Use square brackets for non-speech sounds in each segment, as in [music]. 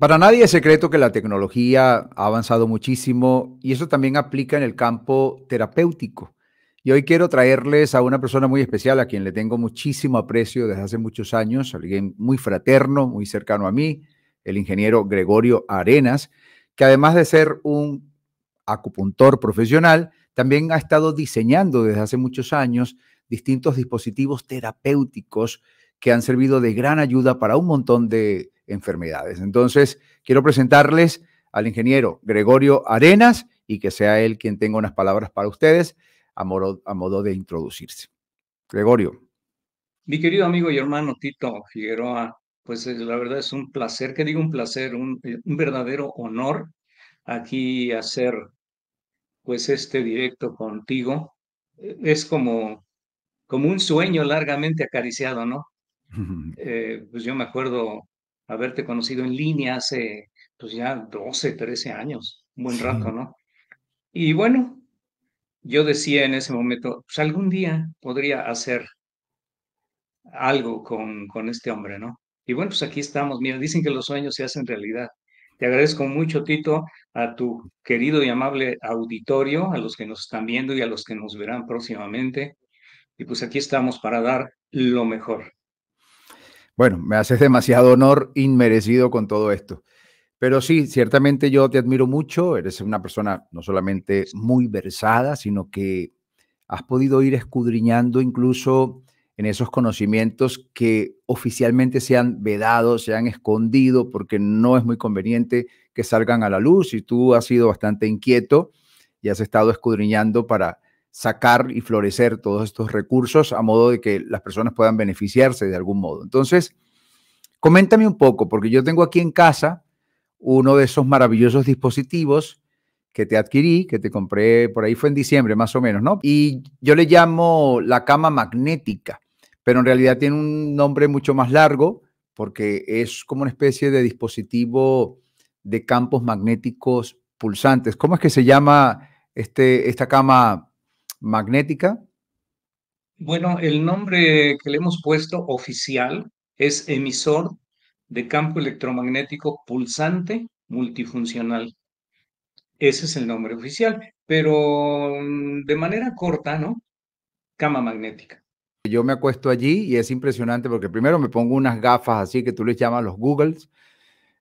Para nadie es secreto que la tecnología ha avanzado muchísimo y eso también aplica en el campo terapéutico. Y hoy quiero traerles a una persona muy especial a quien le tengo muchísimo aprecio desde hace muchos años, alguien muy fraterno, muy cercano a mí, el ingeniero Gregorio Arenas, que además de ser un acupuntor profesional, también ha estado diseñando desde hace muchos años distintos dispositivos terapéuticos que han servido de gran ayuda para un montón de enfermedades. Entonces, quiero presentarles al ingeniero Gregorio Arenas y que sea él quien tenga unas palabras para ustedes a modo, de introducirse. Gregorio. Mi querido amigo y hermano Tito Figueroa, pues eh, la verdad es un placer, que digo un placer, eh, un, verdadero honor aquí hacer pues este directo contigo. Eh, es como, como un sueño largamente acariciado, ¿no? [laughs] pues yo me acuerdo haberte conocido en línea hace pues ya 12, 13 años, un buen rato, ¿no? Y bueno, yo decía en ese momento, pues algún día podría hacer algo con, con este hombre, ¿no? Y bueno, pues aquí estamos, mira, dicen que los sueños se hacen realidad. Te agradezco mucho, Tito, a tu querido y amable auditorio, a los que nos están viendo y a los que nos verán próximamente. Y pues aquí estamos para dar lo mejor. Bueno, me haces demasiado honor inmerecido con todo esto. Pero sí, ciertamente yo te admiro mucho, eres una persona no solamente muy versada, sino que has podido ir escudriñando incluso en esos conocimientos que oficialmente se han vedado, se han escondido, porque no es muy conveniente que salgan a la luz. Y tú has sido bastante inquieto y has estado escudriñando para sacar y florecer todos estos recursos a modo de que las personas puedan beneficiarse de algún modo. Entonces, coméntame un poco, porque yo tengo aquí en casa uno de esos maravillosos dispositivos que te adquirí, que te compré, por ahí fue en diciembre más o menos, ¿no? Y yo le llamo la cama magnética, pero en realidad tiene un nombre mucho más largo porque es como una especie de dispositivo de campos magnéticos pulsantes. ¿Cómo es que se llama este, esta cama magnética? Bueno, el nombre que le hemos puesto oficial es emisor de campo electromagnético pulsante multifuncional. Ese es el nombre oficial, pero mm, de manera corta, ¿no? Cama magnética. Yo me acuesto allí y es impresionante porque primero me pongo unas gafas así que tú les llamas los Googles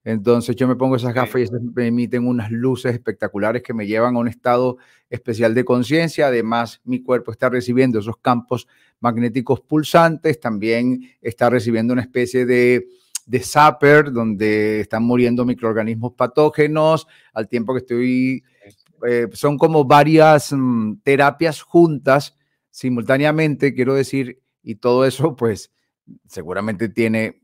entonces yo me pongo esas gafas y me emiten unas luces espectaculares que me llevan a un estado especial de conciencia. Además, mi cuerpo está recibiendo esos campos magnéticos pulsantes, también está recibiendo una especie de de Zapper, donde están muriendo microorganismos patógenos, al tiempo que estoy... Eh, son como varias mm, terapias juntas simultáneamente, quiero decir, y todo eso pues seguramente tiene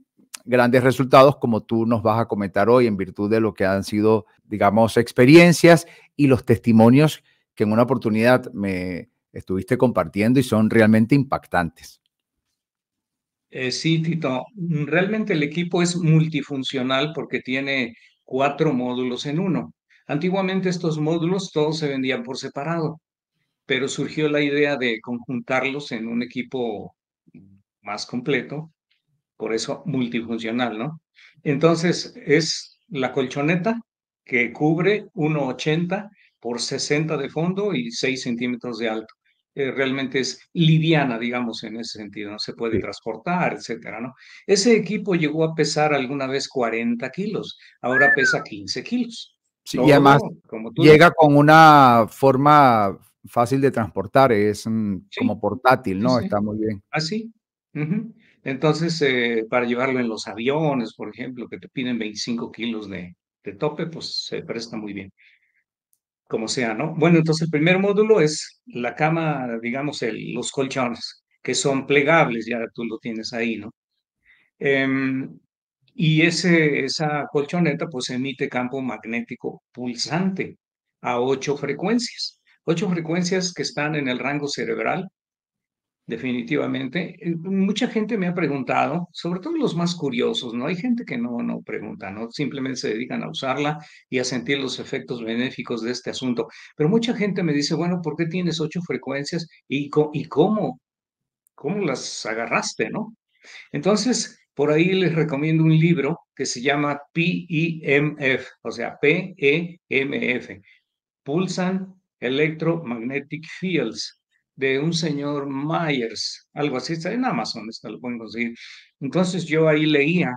grandes resultados como tú nos vas a comentar hoy en virtud de lo que han sido, digamos, experiencias y los testimonios que en una oportunidad me estuviste compartiendo y son realmente impactantes. Eh, sí, Tito, realmente el equipo es multifuncional porque tiene cuatro módulos en uno. Antiguamente estos módulos todos se vendían por separado, pero surgió la idea de conjuntarlos en un equipo más completo por eso multifuncional, ¿no? Entonces es la colchoneta que cubre 1,80 por 60 de fondo y 6 centímetros de alto. Eh, realmente es liviana, digamos, en ese sentido, no se puede transportar, etcétera, ¿no? Ese equipo llegó a pesar alguna vez 40 kilos, ahora pesa 15 kilos. Sí, y además como llega con una forma fácil de transportar, es mm, como portátil, ¿no? Está muy bien. Así. ¿Ah, entonces, eh, para llevarlo en los aviones, por ejemplo, que te piden 25 kilos de, de tope, pues se presta muy bien. Como sea, ¿no? Bueno, entonces el primer módulo es la cama, digamos, el, los colchones, que son plegables, ya tú lo tienes ahí, ¿no? Em, y ese, esa colchoneta pues emite campo magnético pulsante a ocho frecuencias, ocho frecuencias que están en el rango cerebral Definitivamente. Eh, mucha gente me ha preguntado, sobre todo los más curiosos, ¿no? Hay gente que no, no pregunta, ¿no? Simplemente se dedican a usarla y a sentir los efectos benéficos de este asunto. Pero mucha gente me dice, bueno, ¿por qué tienes ocho frecuencias y, y cómo, cómo las agarraste, ¿no? Entonces, por ahí les recomiendo un libro que se llama PEMF, o sea, PEMF, Pulsan Electromagnetic Fields de un señor Myers, algo así, está en Amazon, está, lo pueden conseguir. Entonces yo ahí leía,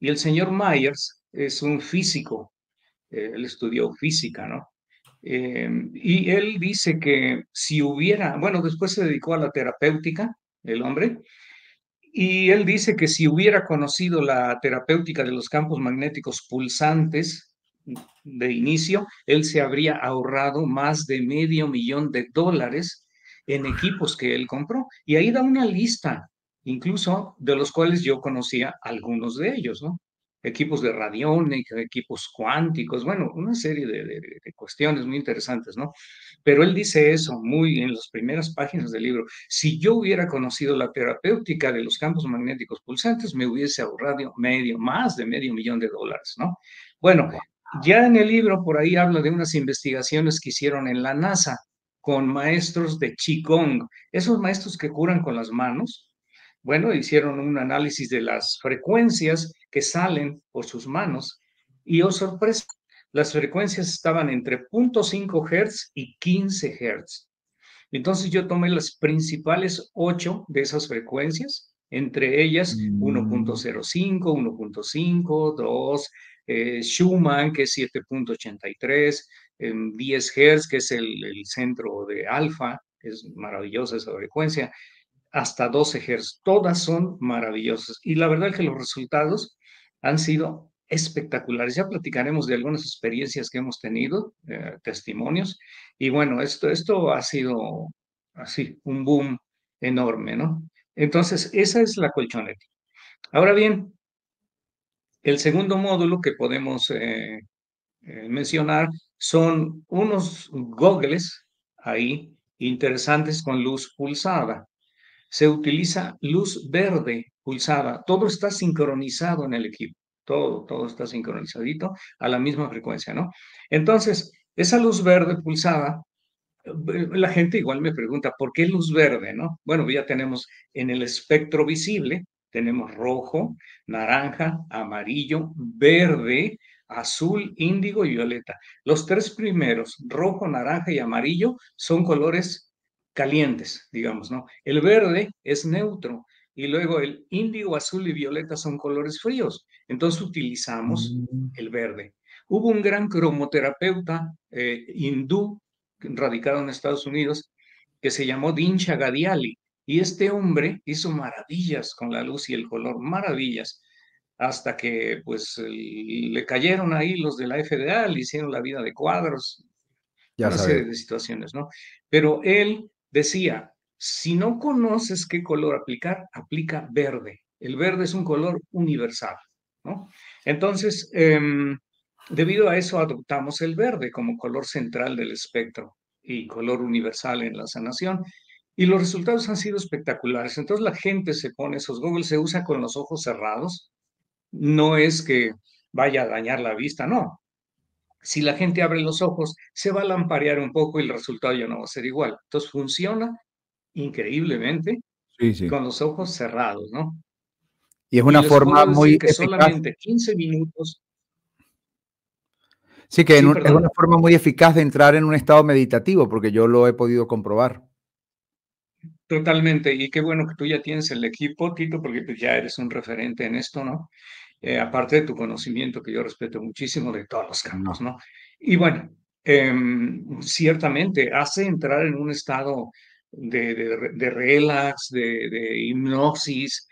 y el señor Myers es un físico, eh, él estudió física, ¿no? Em, y él dice que si hubiera, bueno, después se dedicó a la terapéutica, el hombre, y él dice que si hubiera conocido la terapéutica de los campos magnéticos pulsantes de inicio, él se habría ahorrado más de medio millón de dólares en equipos que él compró. Y ahí da una lista, incluso de los cuales yo conocía algunos de ellos, ¿no? Equipos de radiónica, equipos cuánticos, bueno, una serie de, de cuestiones muy interesantes, ¿no? Pero él dice eso muy en las primeras páginas del libro. Si yo hubiera conocido la terapéutica de los campos magnéticos pulsantes, me hubiese ahorrado medio, más de medio millón de dólares, ¿no? Bueno, ya en el libro por ahí habla de unas investigaciones que hicieron en la NASA con maestros de Qigong, esos maestros que curan con las manos. Bueno, hicieron un análisis de las frecuencias que salen por sus manos y, oh sorpresa, las frecuencias estaban entre 0.5 Hz y 15 Hz. Entonces yo tomé las principales ocho de esas frecuencias, entre ellas 1.05, 1.5, 2, Schumann, que es 7.83, en 10 Hz, que es el, centro de alfa, es maravillosa esa frecuencia, hasta 12 Hz. Todas son maravillosas. Y la verdad es que los resultados han sido espectaculares. Ya platicaremos de algunas experiencias que hemos tenido, eh, testimonios. Y bueno, esto, esto ha sido así, un boom enorme, ¿no? Entonces, esa es la colchoneta. Ahora bien, el segundo módulo que podemos eh, eh, mencionar son unos goggles ahí interesantes con luz pulsada. Se utiliza luz verde pulsada. Todo está sincronizado en el equipo. Todo, todo está sincronizadito a la misma frecuencia, ¿no? Entonces, esa luz verde pulsada, eh, la gente igual me pregunta, ¿por qué luz verde, no? Bueno, ya tenemos en el espectro visible, tenemos rojo, naranja, amarillo, verde, azul, índigo y violeta. Los tres primeros, rojo, naranja y amarillo, son colores calientes, digamos, ¿no? El verde es neutro y luego el índigo, azul y violeta son colores fríos. Entonces utilizamos mm. el verde. Hubo un gran cromoterapeuta eh, hindú radicado en Estados Unidos que se llamó Dincha Gadiali. y este hombre hizo maravillas con la luz y el color, maravillas hasta que pues le cayeron ahí los de la FDA, le hicieron la vida de cuadros, ya una de situaciones, ¿no? Pero él decía, si no conoces qué color aplicar, aplica verde. El verde es un color universal, ¿no? Entonces, em, debido a eso adoptamos el verde como color central del espectro y color universal en la sanación. Y los resultados han sido espectaculares. Entonces la gente se pone esos goggles, se usa con los ojos cerrados, no es que vaya a dañar la vista, no. Si la gente abre los ojos, se va a lamparear un poco y el resultado ya no va a ser igual. Entonces funciona increíblemente con los ojos cerrados, ¿no? Y es una forma muy que eficaz. Solamente 15 minutos. Sí, que es una forma muy eficaz de entrar en un estado meditativo, porque yo lo he podido comprobar. Totalmente, y qué bueno que tú ya tienes el equipo, Tito, porque pues, ya eres un referente en esto, ¿no? Eh, aparte de tu conocimiento que yo respeto muchísimo de todos los caminos, ¿no? Y bueno, em, ciertamente hace entrar en un estado de, de relax, de, hipnosis,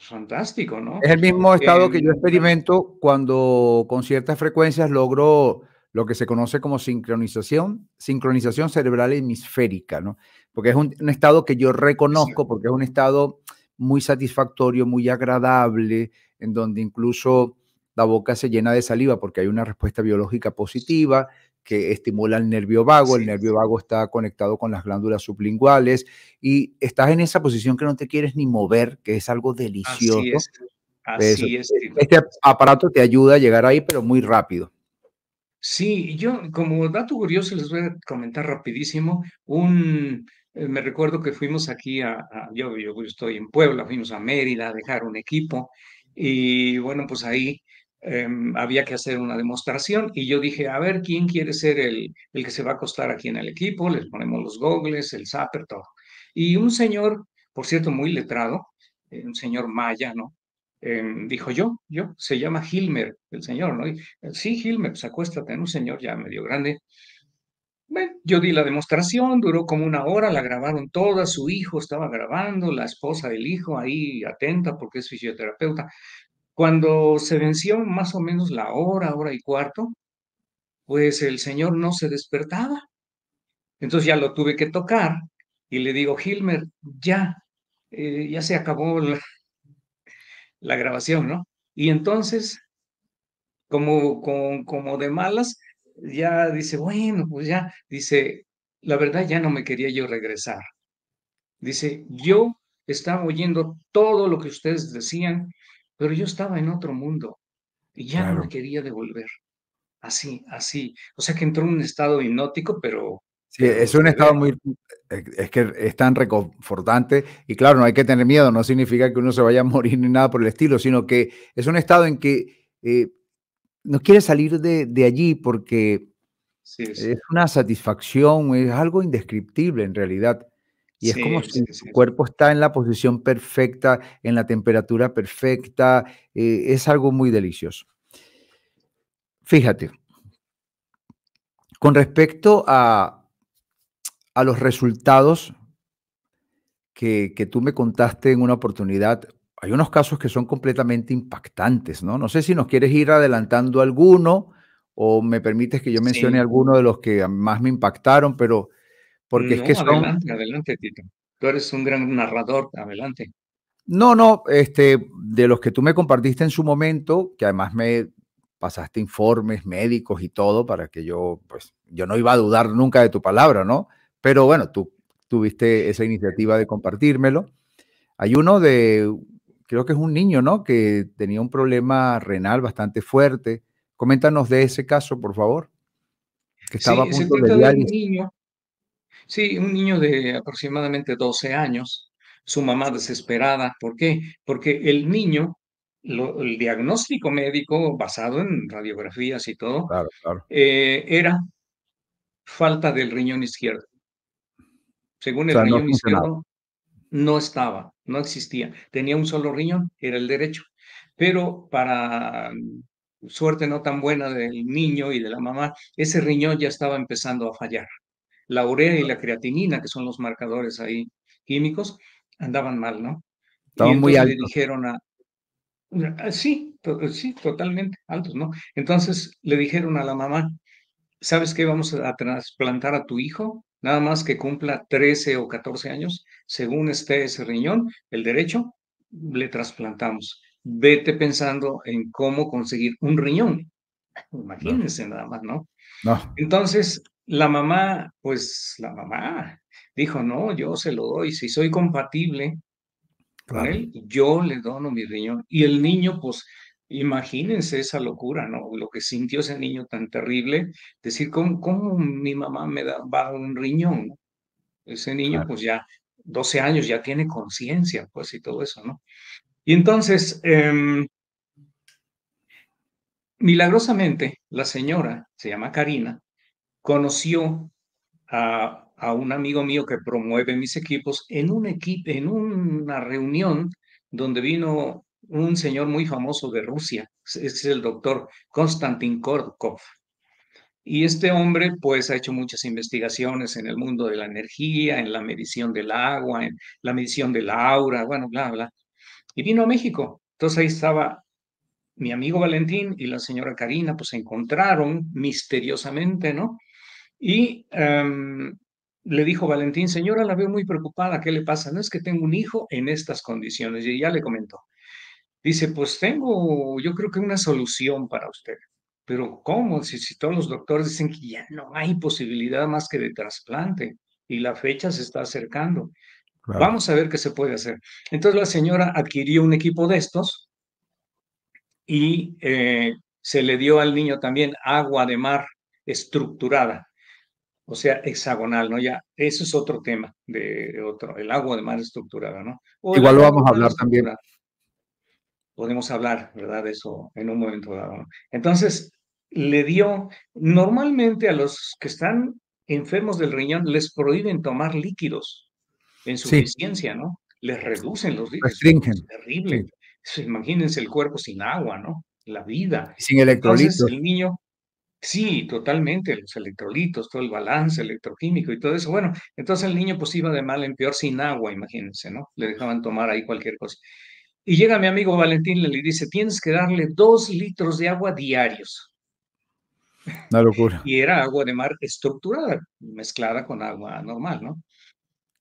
Fantástico, ¿no? Es el mismo estado que yo em, experimento cuando con ciertas frecuencias logro lo que se conoce como sincronización, sincronización cerebral hemisférica, ¿no? Porque es un, un estado que yo reconozco, porque es un estado muy satisfactorio, muy agradable, en donde incluso la boca se llena de saliva porque hay una respuesta biológica positiva que estimula el nervio vago, el nervio vago está conectado con las glándulas sublinguales y estás en esa posición que no te quieres ni mover, que es algo delicioso. Así es. este aparato te ayuda a llegar ahí, pero muy rápido. Sí, yo como dato curioso les voy a comentar rapidísimo. Un, eh, me recuerdo que fuimos aquí a, yo, yo, estoy en Puebla, fuimos a Mérida a dejar un equipo y bueno, pues ahí em, había que hacer una demostración y yo dije, a ver, ¿quién quiere ser el, el que se va a acostar aquí en el equipo? Les ponemos los gogles, el zapper, todo. Y un señor, por cierto, muy letrado, eh, un señor maya, ¿no? Em, dijo yo, yo, se llama Hilmer, el señor, ¿no? sí, Hilmer, pues acuéstate, en un señor ya medio grande. Bueno, yo di la demostración, duró como una hora, la grabaron toda, su hijo estaba grabando, la esposa del hijo ahí atenta porque es fisioterapeuta. Cuando se venció más o menos la hora, hora y cuarto, pues el señor no se despertaba. Entonces ya lo tuve que tocar y le digo, Hilmer, ya, eh, ya se acabó la, grabación, ¿no? Y entonces, como, como de malas, ya dice, bueno, pues ya, dice, la verdad ya no me quería yo regresar. Dice, yo estaba oyendo todo lo que ustedes decían, pero yo estaba en otro mundo y ya no me quería devolver. Así, así. O sea que entró en un estado hipnótico, pero... Sí, es un este, estado eh muy... Eh, es que es tan reconfortante y claro, no hay que tener miedo, no significa que uno se vaya a morir ni nada por el estilo, sino que es un estado en que eh, no quiere salir de, allí porque es una satisfacción, es algo indescriptible en realidad. Y es como si su cuerpo está en la posición perfecta, en la temperatura perfecta, eh, es algo muy delicioso. Fíjate, con respecto a, los resultados que, que, tú me contaste en una oportunidad hay unos casos que son completamente impactantes, ¿no? No sé si nos quieres ir adelantando alguno o me permites que yo mencione alguno de los que más me impactaron, pero porque es que son... Adelante, adelante, Tito. Tú eres un gran narrador, adelante. No, no, este, de los que tú me compartiste en su momento, que además me pasaste informes médicos y todo para que yo, pues, yo no iba a dudar nunca de tu palabra, ¿no? Pero bueno, tú tuviste esa iniciativa de compartírmelo. Hay uno de creo que es un niño, ¿no? Que tenía un problema renal bastante fuerte. Coméntanos de ese caso, por favor. Que estaba sí, a punto de, un niño. Sí, un niño de aproximadamente 12 años, su mamá desesperada. ¿Por qué? Porque el niño, el diagnóstico médico basado en radiografías y todo, eh, era falta del riñón izquierdo. Según el riñón izquierdo, no estaba no existía. Tenía un solo riñón, era el derecho. Pero para mm, suerte no tan buena del niño y de la mamá, ese riñón ya estaba empezando a fallar. La urea y la creatinina, que son los marcadores ahí químicos, andaban mal, ¿no? Estaban muy altos. Le dijeron a, ah, Sí, sí, totalmente altos, ¿no? Entonces le dijeron a la mamá, ¿sabes qué? Vamos a trasplantar a tu hijo nada más que cumpla 13 o 14 años, según esté ese riñón, el derecho, le trasplantamos. Vete pensando en cómo conseguir un riñón. Imagínense nada más, ¿no? ¿no? Entonces, la mamá, pues la mamá dijo, no, yo se lo doy, si soy compatible con él, yo le dono mi riñón. Y el niño, pues Imagínense esa locura, ¿no? Lo que sintió ese niño tan terrible, decir, ¿cómo, mi mamá me da, un riñón? Ese niño, pues ya, 12 años, ya tiene conciencia, pues, y todo eso, ¿no? Y entonces, em, milagrosamente, la señora, se llama Karina, conoció a, un amigo mío que promueve mis equipos en, un equipo en una reunión donde vino un señor muy famoso de Rusia, es el doctor Konstantin Korkov. Y este hombre, pues, ha hecho muchas investigaciones en el mundo de la energía, en la medición del agua, en la medición del aura, bueno, bla, bla. Y vino a México. Entonces ahí estaba mi amigo Valentín y la señora Karina, pues se encontraron misteriosamente, ¿no? Y em, le dijo Valentín, señora, la veo muy preocupada, ¿qué le pasa? No es que tengo un hijo en estas condiciones. Y ya le comentó. Dice, pues tengo, yo creo que una solución para usted. Pero ¿cómo? Si, todos los doctores dicen que ya no hay posibilidad más que de trasplante y la fecha se está acercando. Vamos a ver qué se puede hacer. Entonces la señora adquirió un equipo de estos y eh, se le dio al niño también agua de mar estructurada, o sea, hexagonal, ¿no? Ya, eso es otro tema de otro, el agua de mar estructurada, ¿no? Igual lo vamos a hablar también podemos hablar, ¿verdad? De eso en un momento dado. Entonces, le dio, normalmente a los que están enfermos del riñón les prohíben tomar líquidos en suficiencia, ¿no? Les reducen los líquidos. Restringen. Es terrible. Imagínense el cuerpo sin agua, ¿no? La vida. Sin electrolitos. Entonces, el niño, sí, totalmente, los electrolitos, todo el balance electroquímico y todo eso. Bueno, entonces el niño pues iba de mal en peor sin agua, imagínense, ¿no? Le dejaban tomar ahí cualquier cosa. Y llega mi amigo Valentín y le dice, tienes que darle dos litros de agua diarios. Una locura. y era agua de mar estructurada, mezclada con agua normal, ¿no?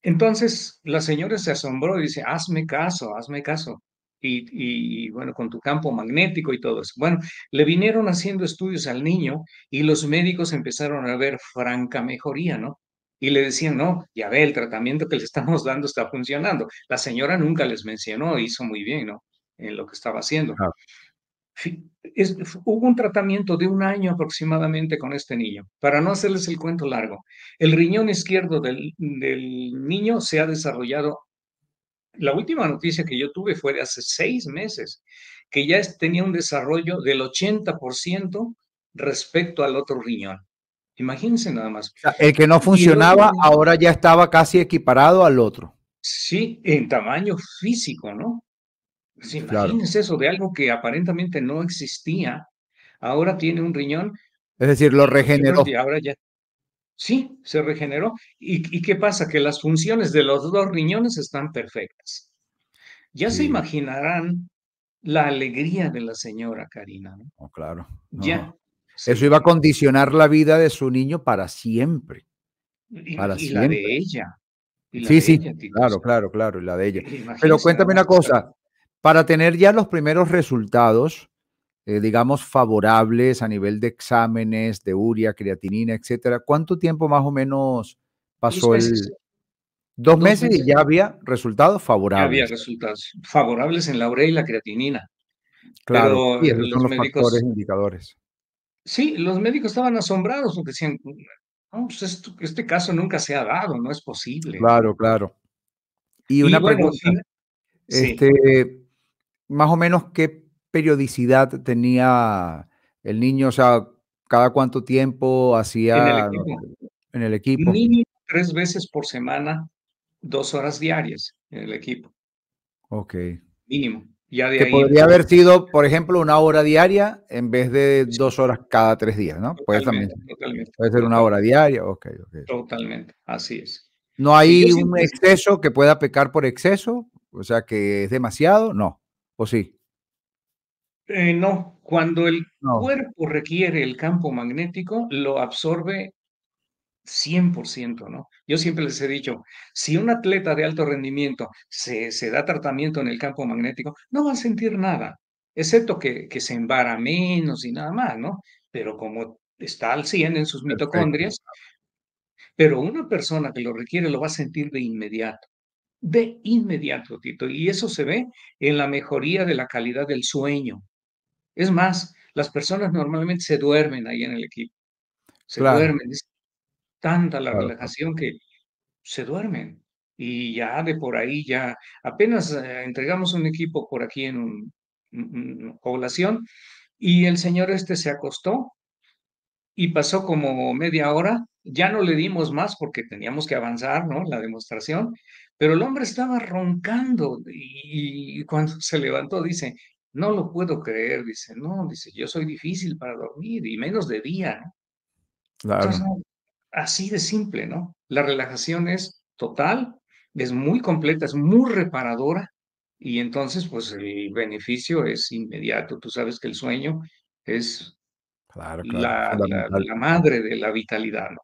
Entonces la señora se asombró y dice, hazme caso, hazme caso. Y, y, bueno, con tu campo magnético y todo eso. Bueno, le vinieron haciendo estudios al niño y los médicos empezaron a ver franca mejoría, ¿no? y le decían, no, ya ve, el tratamiento que le estamos dando está funcionando. La señora nunca les mencionó, hizo muy bien, ¿no? En lo que estaba haciendo. hubo un tratamiento de un año aproximadamente con este niño. Para no hacerles el cuento largo, el riñón izquierdo del, del niño se ha desarrollado. La última noticia que yo tuve fue de hace seis meses, que ya tenía un desarrollo del 80% respecto al otro riñón. Imagínense nada más. El que no funcionaba ahora ya estaba casi equiparado al otro. Sí, en tamaño físico, ¿no? Pues imagínense eso de algo que aparentemente no existía. Ahora tiene un riñón. Es decir, lo regeneró. Y ahora ya. Sí, se regeneró. ¿Y, qué pasa? Que las funciones de los dos riñones están perfectas. Ya se imaginarán la alegría de la señora Karina. ¿no? Oh, claro. Ya, eso iba a condicionar la vida de su niño para siempre. Para y, siempre. la de ella. sí, sí, claro, claro, claro, y la de ella. Pero cuéntame una cosa, para tener ya los primeros resultados, eh, digamos, favorables a nivel de exámenes, de uria, creatinina, etcétera, ¿cuánto tiempo más o menos pasó el, Dos, meses, y ya había resultados favorables. Ya había resultados favorables en la urea y la creatinina. Claro, y esos son los factores indicadores. Sí, los médicos estaban asombrados porque decían, pues, este caso nunca se ha dado, no es posible. Claro, claro. Y una pregunta, este, más o menos qué periodicidad tenía el niño, o sea, cada cuánto tiempo hacía en el equipo. Mínimo tres veces por semana, dos horas diarias en el equipo. Ok. Mínimo que podría haber sido, por ejemplo, una hora diaria en vez de dos horas cada tres días, ¿no? Pues puede ser una hora diaria, ok. Totalmente, así es. ¿No hay un exceso que pueda pecar por exceso? O sea, que es demasiado, no, ¿o sí? Eh, no, cuando el cuerpo requiere el campo magnético, lo absorbe 100%, ¿no? Yo siempre les he dicho, si un atleta de alto rendimiento se, da tratamiento en el campo magnético, no va a sentir nada, excepto que, se embara menos y nada más, ¿no? Pero como está al 100 en sus mitocondrias, pero una persona que lo requiere lo va a sentir de inmediato, de inmediato, Tito, y eso se ve en la mejoría de la calidad del sueño. Es más, las personas normalmente se duermen ahí en el equipo. Se duermen, tanta la relajación que se duermen. Y ya de por ahí, ya apenas eh, entregamos un equipo por aquí en una población y el señor este se acostó y pasó como media hora, ya no le dimos más porque teníamos que avanzar, ¿no? La demostración, pero el hombre estaba roncando y, cuando [laughs] se levantó dice, no lo puedo creer, dice, no, dice, yo soy difícil para dormir y menos de día, ¿no? Claro. Así de simple, ¿no? La relajación es total, es muy completa, es muy reparadora y entonces pues el beneficio es inmediato. Tú sabes que el sueño es la, madre de la vitalidad, ¿no?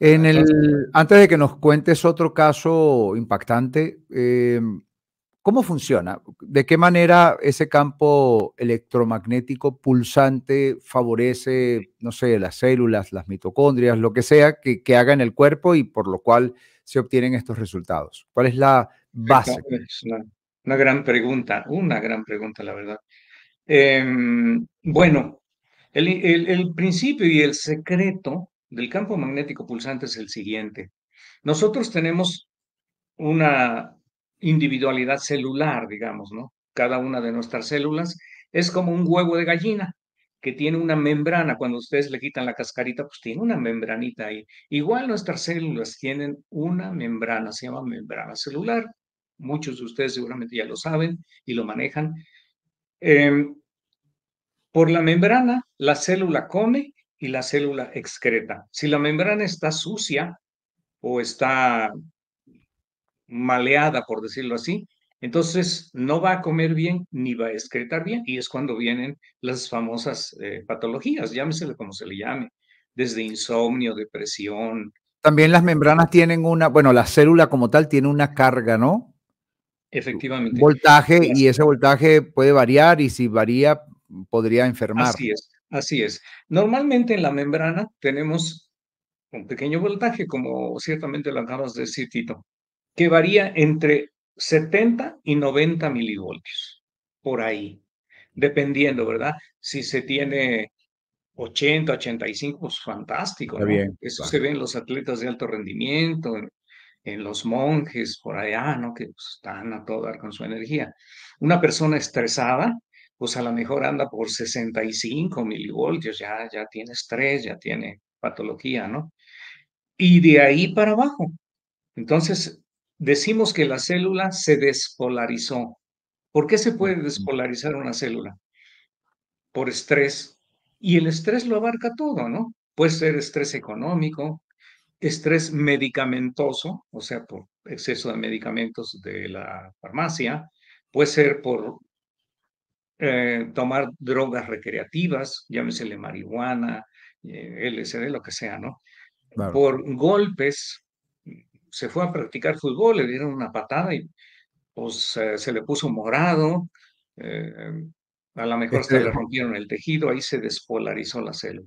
En el, antes de que nos cuentes otro caso impactante, eh, ¿Cómo funciona? ¿De qué manera ese campo electromagnético pulsante favorece, no sé, las células, las mitocondrias, lo que sea que, que haga en el cuerpo y por lo cual se obtienen estos resultados? ¿Cuál es la base? una, gran pregunta, una gran pregunta, la verdad. Em, bueno, el, el principio y el secreto del campo magnético pulsante es el siguiente. Nosotros tenemos una individualidad celular, digamos, ¿no? Cada una de nuestras células es como un huevo de gallina que tiene una membrana. Cuando ustedes le quitan la cascarita, pues tiene una membranita ahí. Igual nuestras células tienen una membrana, se llama membrana celular. Muchos de ustedes seguramente ya lo saben y lo manejan. Em, por la membrana, la célula come y la célula excreta. Si la membrana está sucia o está maleada, por decirlo así, entonces no va a comer bien ni va a excretar bien y es cuando vienen las famosas eh, patologías, llámesele como se le llame, desde insomnio, depresión. También las membranas tienen una, bueno, la célula como tal tiene una carga, ¿no? Efectivamente. Voltaje y ese voltaje puede variar y si varía podría enfermar. Así es, así es. Normalmente en la membrana tenemos un pequeño voltaje, como ciertamente lo acabas de decir, Tito que varía entre 70 y 90 milivoltios, por ahí, dependiendo, ¿verdad? Si se tiene 80, 85, pues fantástico. ¿no? Bien, Eso se ve en los atletas de alto rendimiento, en, los monjes por allá, ¿no? Que pues, están a todo dar con su energía. Una persona estresada, pues a lo mejor anda por 65 milivoltios, ya, ya tiene estrés, ya tiene patología, ¿no? Y de ahí para abajo. Entonces, decimos que la célula se despolarizó. ¿Por qué se puede despolarizar una célula? Por estrés. Y el estrés lo abarca todo, ¿no? Puede ser estrés económico, estrés medicamentoso, o sea, por exceso de medicamentos de la farmacia, puede ser por eh, tomar drogas recreativas, llámesele marihuana, eh, LSD, lo que sea, ¿no? Por golpes, se fue a practicar fútbol, le dieron una patada y pues se le puso morado, eh, a lo mejor se le este rompieron el tejido, ahí se despolarizó la célula.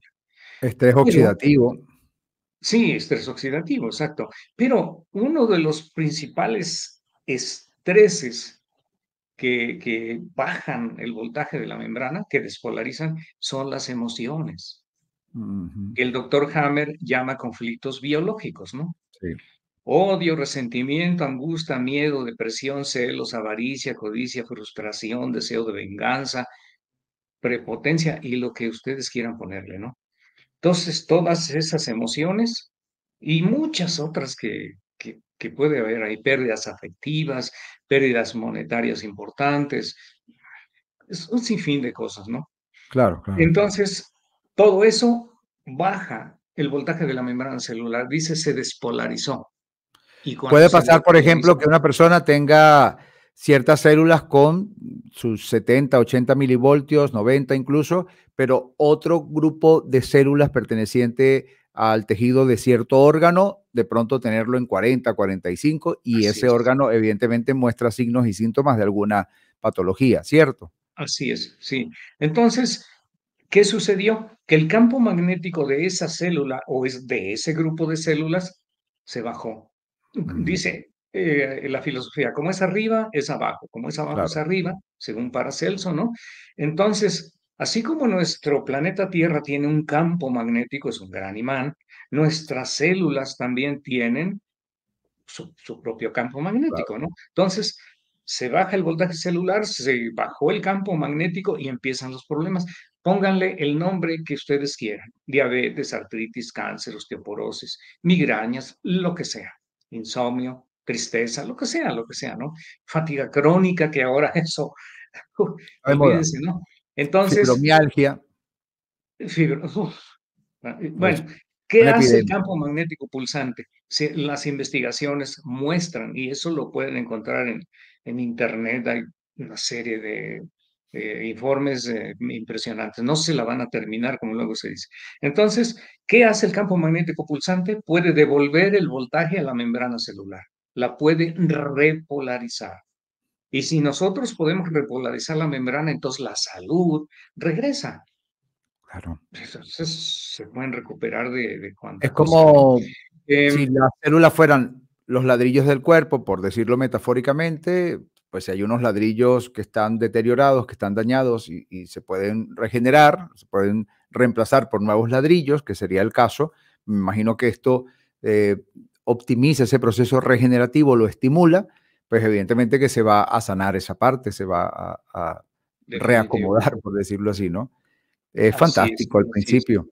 Estrés oxidativo. Sí, estrés oxidativo, exacto. Pero uno de los principales estreses que, que bajan el voltaje de la membrana, que despolarizan, son las emociones. El doctor Hammer llama conflictos biológicos, ¿no? Sí. Odio, resentimiento, angustia, miedo, depresión, celos, avaricia, codicia, frustración, deseo de venganza, prepotencia y lo que ustedes quieran ponerle, ¿no? Entonces, todas esas emociones y muchas otras que, que, puede haber hay pérdidas afectivas, pérdidas monetarias importantes, es un sinfín de cosas, ¿no? Claro, claro. Entonces, todo eso baja el voltaje de la membrana celular, dice se despolarizó. Puede pasar, por ejemplo, que una persona tenga ciertas células con sus 70, 80 milivoltios, 90 incluso, pero otro grupo de células perteneciente al tejido de cierto órgano, de pronto tenerlo en 40, 45 y ese órgano evidentemente muestra signos y síntomas de alguna patología, ¿cierto? Así es, sí. Entonces, ¿qué sucedió? Que el campo magnético de esa célula o es de ese grupo de células se bajó dice eh, la filosofía, como es arriba, es abajo, como es abajo, es arriba, según Paracelso, ¿no? Entonces, así como nuestro planeta Tierra tiene un campo magnético, es un gran imán, nuestras células también tienen su, propio campo magnético, ¿no? Entonces, se baja el voltaje celular, se bajó el campo magnético y empiezan los problemas. Pónganle el nombre que ustedes quieran, diabetes, artritis, cáncer, osteoporosis, migrañas, lo que sea insomnio, tristeza, lo que sea, lo que sea, ¿no? Fatiga crónica, que ahora [laughs] eso, ¿no? Entonces... Fibromialgia. Ah, bueno, ¿qué hace el campo magnético pulsante? las investigaciones muestran, y eso lo pueden encontrar en, en Internet, hay una serie de eh, informes eh, impresionantes. No se la van a terminar, como luego se dice. Entonces, ¿qué hace el campo magnético pulsante? Puede devolver el voltaje a la membrana celular, la puede repolarizar. Y si nosotros podemos repolarizar la membrana, entonces la salud regresa. Claro. Entonces, se pueden recuperar de, cuando. Es como si em, las células fueran los ladrillos del cuerpo, por decirlo metafóricamente, pues hay unos ladrillos que están deteriorados, que están dañados y, se pueden regenerar, se pueden reemplazar por nuevos ladrillos, que sería el caso. Me imagino que esto eh, optimiza ese proceso regenerativo, lo estimula, pues evidentemente que se va a sanar esa parte, se va a, reacomodar, por decirlo así, ¿no? Es fantástico al principio.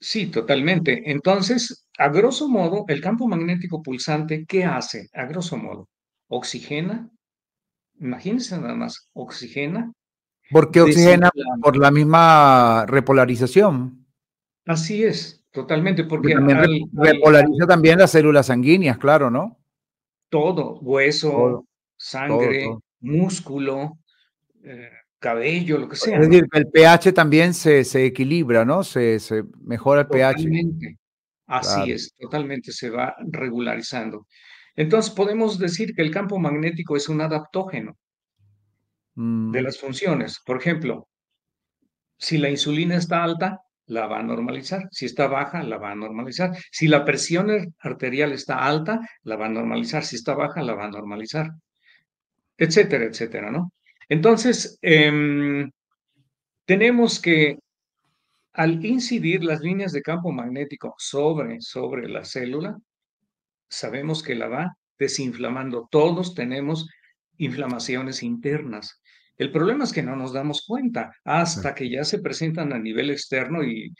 Sí, totalmente. Entonces, a grosso modo, el campo magnético pulsante, ¿qué hace? A grosso modo oxigena, imagínense nada más, oxigena. ¿Por qué oxigena? Por la misma repolarización. Así es, totalmente, porque... repolariza también las células sanguíneas, claro, ¿no? Todo, hueso, sangre, músculo, eh, cabello, lo que sea. Es decir, el pH también se, se equilibra, ¿no? Se, se mejora el totalmente. pH. Así es, totalmente se va regularizando. Entonces podemos decir que el campo magnético es un adaptógeno de mm. las funciones. Por ejemplo, si la insulina está alta, la va a normalizar. Si está baja, la va a normalizar. Si la presión arterial está alta, la va a normalizar. Si está baja, la va a normalizar. Etcétera, etcétera, ¿no? Entonces, em, tenemos que al incidir las líneas de campo magnético sobre, sobre la célula, sabemos que la va desinflamando. Todos tenemos inflamaciones internas. El problema es que no nos damos cuenta hasta que ya se presentan a nivel externo y,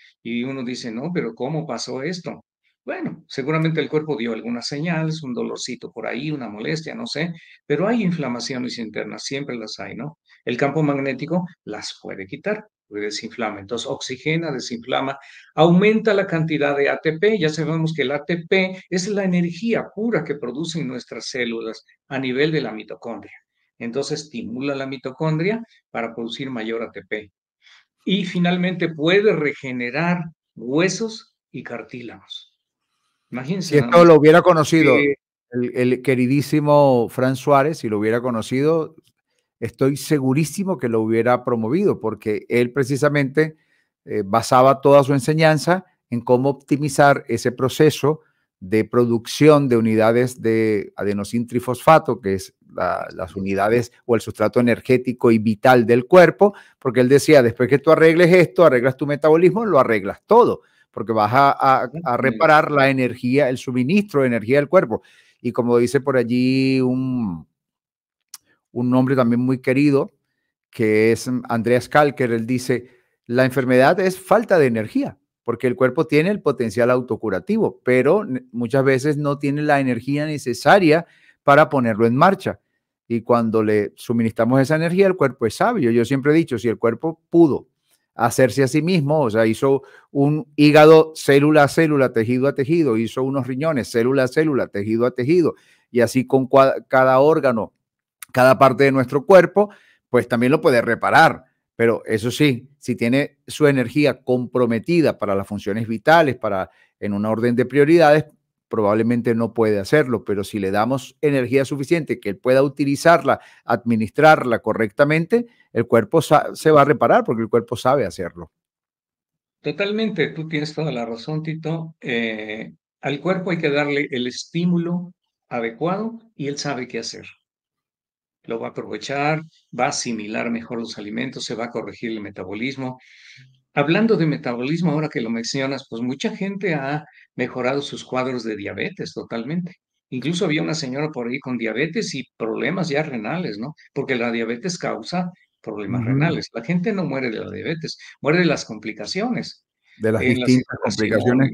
uno dice, no, pero ¿cómo pasó esto? Bueno, seguramente el cuerpo dio algunas señales, un dolorcito por ahí, una molestia, no sé, pero hay inflamaciones internas, siempre las hay, ¿no? el campo magnético las puede quitar, puede desinflama. Entonces, oxigena, desinflama, aumenta la cantidad de ATP. Ya sabemos que el ATP es la energía pura que producen nuestras células a nivel de la mitocondria. Entonces, estimula la mitocondria para producir mayor ATP. Y finalmente puede regenerar huesos y cartílagos. Imagínense. Si esto lo hubiera conocido el, el, queridísimo Fran Suárez, si lo hubiera conocido, estoy segurísimo que lo hubiera promovido, porque él precisamente eh, basaba toda su enseñanza en cómo optimizar ese proceso de producción de unidades de adenosin trifosfato, que es las unidades o el sustrato energético y vital del cuerpo, porque él decía, después que tú arregles esto, arreglas tu metabolismo, lo arreglas todo, porque vas a reparar la energía, el suministro de energía del cuerpo. Y como dice por allí un, un nombre también muy querido, que es Andreas Kalker. Él dice, la enfermedad es falta de energía, porque el cuerpo tiene el potencial autocurativo, pero muchas veces no tiene la energía necesaria para ponerlo en marcha. Y cuando le suministramos esa energía, el cuerpo es sabio. Yo siempre he dicho, si el cuerpo pudo hacerse a sí mismo, o sea, hizo un hígado célula a célula, tejido a tejido, hizo unos riñones célula a célula, tejido a tejido, y así con cada órgano cada parte de nuestro cuerpo, pues también lo puede reparar. Pero eso sí, si tiene su energía comprometida para las funciones vitales, para en una orden de prioridades, probablemente no puede hacerlo, pero si le damos energía suficiente que él pueda utilizarla, administrarla correctamente, el cuerpo se va a reparar porque el cuerpo sabe hacerlo. Totalmente, tú tienes toda la razón, Tito. Eh, al cuerpo hay que darle el estímulo adecuado y él sabe qué hacer lo va a aprovechar, va a asimilar mejor los alimentos, se va a corregir el metabolismo. Hablando de metabolismo, ahora que lo mencionas, pues mucha gente ha mejorado sus cuadros de diabetes totalmente. Incluso había una señora por ahí con diabetes y problemas ya renales, ¿no? Porque la diabetes causa problemas renales. La gente no muere de la diabetes, muere de las complicaciones. De las distintas complicaciones.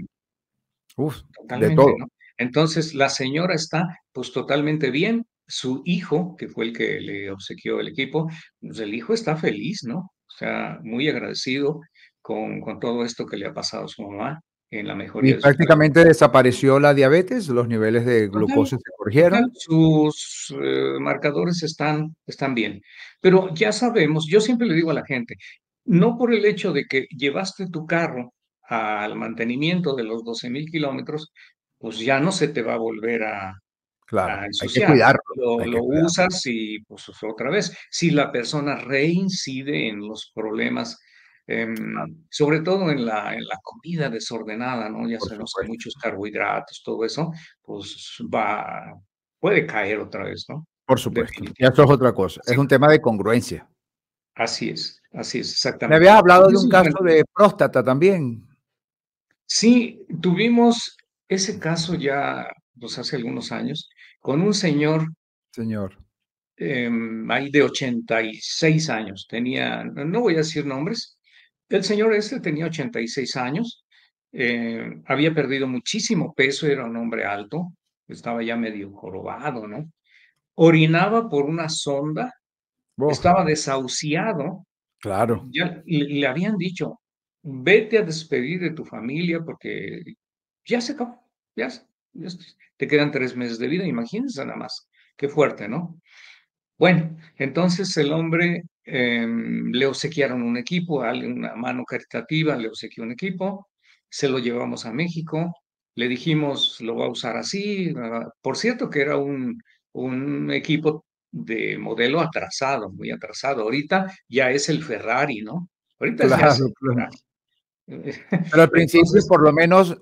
Uf, de todo. Entonces, la señora está pues totalmente bien, su hijo, que fue el que le obsequió el equipo, pues, el hijo está feliz, ¿no? O sea, muy agradecido con, con todo esto que le ha pasado a su mamá en la mejoría. Y prácticamente desapareció la diabetes, los niveles de glucosa se corrigieron. Sus eh, marcadores están, están bien. Pero ya sabemos, yo siempre le digo a la gente, no por el hecho de que llevaste tu carro al mantenimiento de los 12.000 mil kilómetros, pues ya no se te va a volver a, Claro, hay que cuidarlo. Lo, usas y pues otra vez, si la persona reincide en los problemas, em, sobre todo en la, en la, comida desordenada, ¿no? Ya se sabemos muchos carbohidratos, todo eso, pues va, puede caer otra vez, ¿no? Por supuesto, ya eso es otra cosa, es un tema de congruencia. Así es, así es, exactamente. Me había hablado de un caso de próstata también. Sí, tuvimos ese caso ya pues, hace algunos años, con un señor. Señor. Em, ahí de 86 años, tenía, no voy a decir nombres, el señor este tenía 86 años, eh, había perdido muchísimo peso, era un hombre alto, estaba ya medio jorobado, ¿no? Orinaba por una sonda, estaba desahuciado. Claro. Ya le, habían dicho, vete a despedir de tu familia porque ya se acabó, ya se, te quedan tres meses de vida, imagínense nada más. Qué fuerte, ¿no? Bueno, entonces el hombre em, le obsequiaron un equipo, una mano caritativa le obsequió un equipo, se lo llevamos a México, le dijimos, lo va a usar así. Por cierto que era un, un equipo de modelo atrasado, muy atrasado. Ahorita ya es el Ferrari, ¿no? Ahorita es el Ferrari. Pero al [laughs] principio, por lo menos,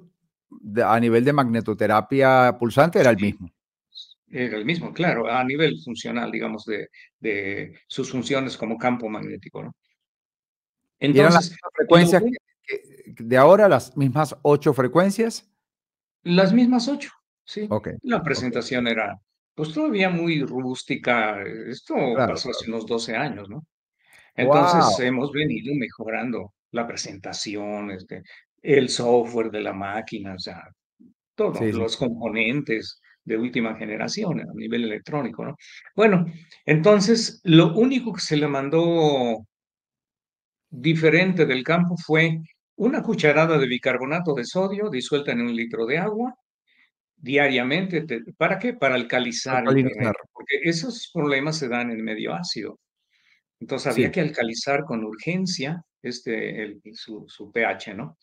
a nivel de magnetoterapia pulsante era el mismo. Era el mismo, claro, a nivel funcional, digamos, de, de sus funciones como campo magnético, ¿no? Entonces, ¿Eran las frecuencias de ahora, las mismas ocho frecuencias? Las mismas ocho, sí. ok La presentación era, pues todavía muy rústica, esto pasó hace unos 12 años, ¿no? Entonces hemos venido mejorando la presentación, este, el software de la máquina, o sea, todos los componentes de última generación a nivel electrónico, ¿no? Bueno, entonces lo único que se le mandó diferente del campo fue una cucharada de bicarbonato de sodio disuelta en un litro de agua diariamente. ¿Para qué? Para alcalizar. Porque esos problemas se dan en medio ácido. Entonces había que alcalizar con urgencia este, su, su pH, ¿no?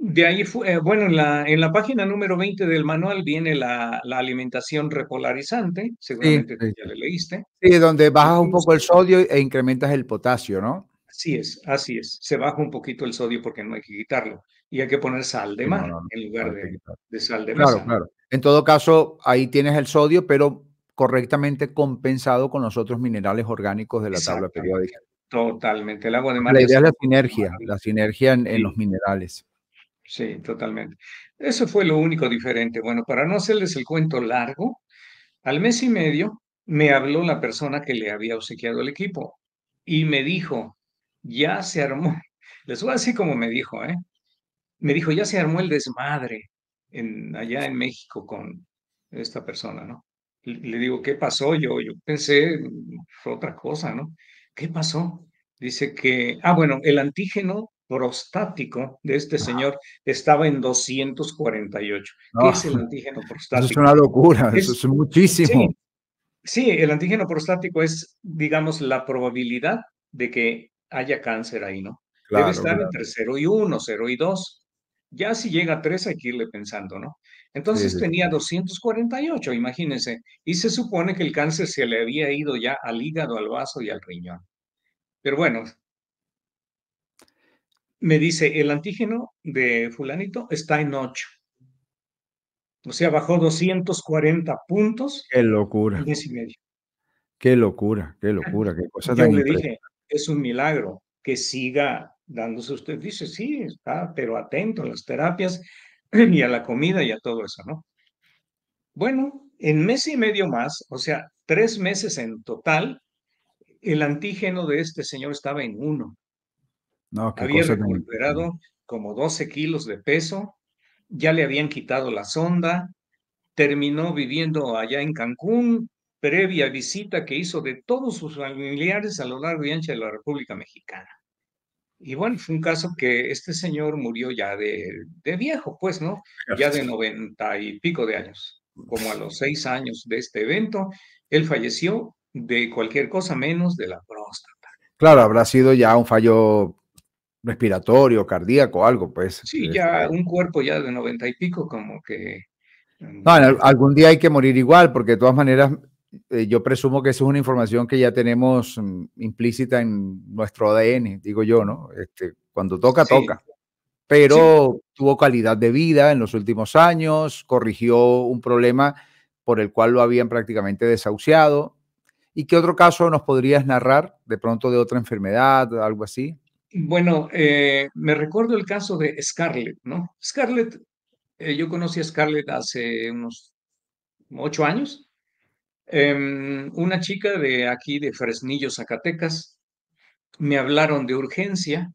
De ahí fue, eh, bueno, en la, en la página número 20 del manual viene la, alimentación repolarizante, seguramente ya le leíste. Sí, donde bajas un poco el sodio e incrementas el potasio, ¿no? Así es, así es. Se baja un poquito el sodio porque no hay que quitarlo. Y hay que poner sal de mar en lugar de, sal de mar Claro, claro. En todo caso, ahí tienes el sodio, pero correctamente compensado con los otros minerales orgánicos de la tabla periódica. Totalmente. El agua de mar. La idea es la sinergia, la sinergia en los minerales. Sí, totalmente. Eso fue lo único diferente. Bueno, para no hacerles el cuento largo, al mes y medio me habló la persona que le había obsequiado el equipo y me dijo, ya se armó, [laughs] les voy a decir como me dijo, ¿eh? Me dijo, ya se armó el desmadre en, allá en México con esta persona, ¿no? Le digo, ¿qué pasó? Yo, yo pensé fue otra cosa, ¿no? ¿Qué pasó? Dice que, ah, bueno, el antígeno prostático de este señor estaba en 248. ¿Qué es el antígeno prostático? Eso es una locura, es, muchísimo. Sí, el antígeno prostático es, digamos, la probabilidad de que haya cáncer ahí, ¿no? Debe estar entre 0 y 1, 0 y 2. Ya si llega a 3 hay que irle pensando, ¿no? Entonces tenía 248, imagínense. Y se supone que el cáncer se le había ido ya al hígado, al vaso y al riñón. Pero bueno, me dice, el antígeno de fulanito está en 8. O sea, bajó 240 puntos. Qué locura. Mes y medio. Qué locura, qué locura, qué cosa Yo le dije, es un milagro que siga dándose usted. Dice, sí, está, pero atento a las terapias [clears throat] y a la comida y a todo eso, ¿no? Bueno, en mes y medio más, o sea, tres meses en total, el antígeno de este señor estaba en uno. No, había recuperado como 12 kilos de peso, ya le habían quitado la sonda, terminó viviendo allá en Cancún, previa visita que hizo de todos sus familiares a lo largo y ancho de la República Mexicana. Y bueno, fue un caso que este señor murió ya de, de viejo, pues, ¿no? Ya de noventa y pico de años, como a los seis años de este evento, él falleció de cualquier cosa menos de la próstata. Claro, habrá sido ya un fallo respiratorio, cardíaco, algo, pues. Sí, ya eh, un cuerpo ya de noventa y pico, como que... Mm, no, algún día hay que morir igual, porque de todas maneras eh, yo presumo que eso es una información que ya tenemos mm, implícita en nuestro ADN, digo yo, ¿no? Este, cuando toca, toca. Pero tuvo calidad de vida en los últimos años, corrigió un problema por el cual lo habían prácticamente desahuciado. ¿Y qué otro caso nos podrías narrar de pronto de otra enfermedad, algo así? Bueno, eh, me recuerdo el caso de Scarlett, ¿no? Scarlett, eh, yo conocí a Scarlett hace unos ocho años, em, una chica de aquí, de Fresnillo, Zacatecas, me hablaron de urgencia,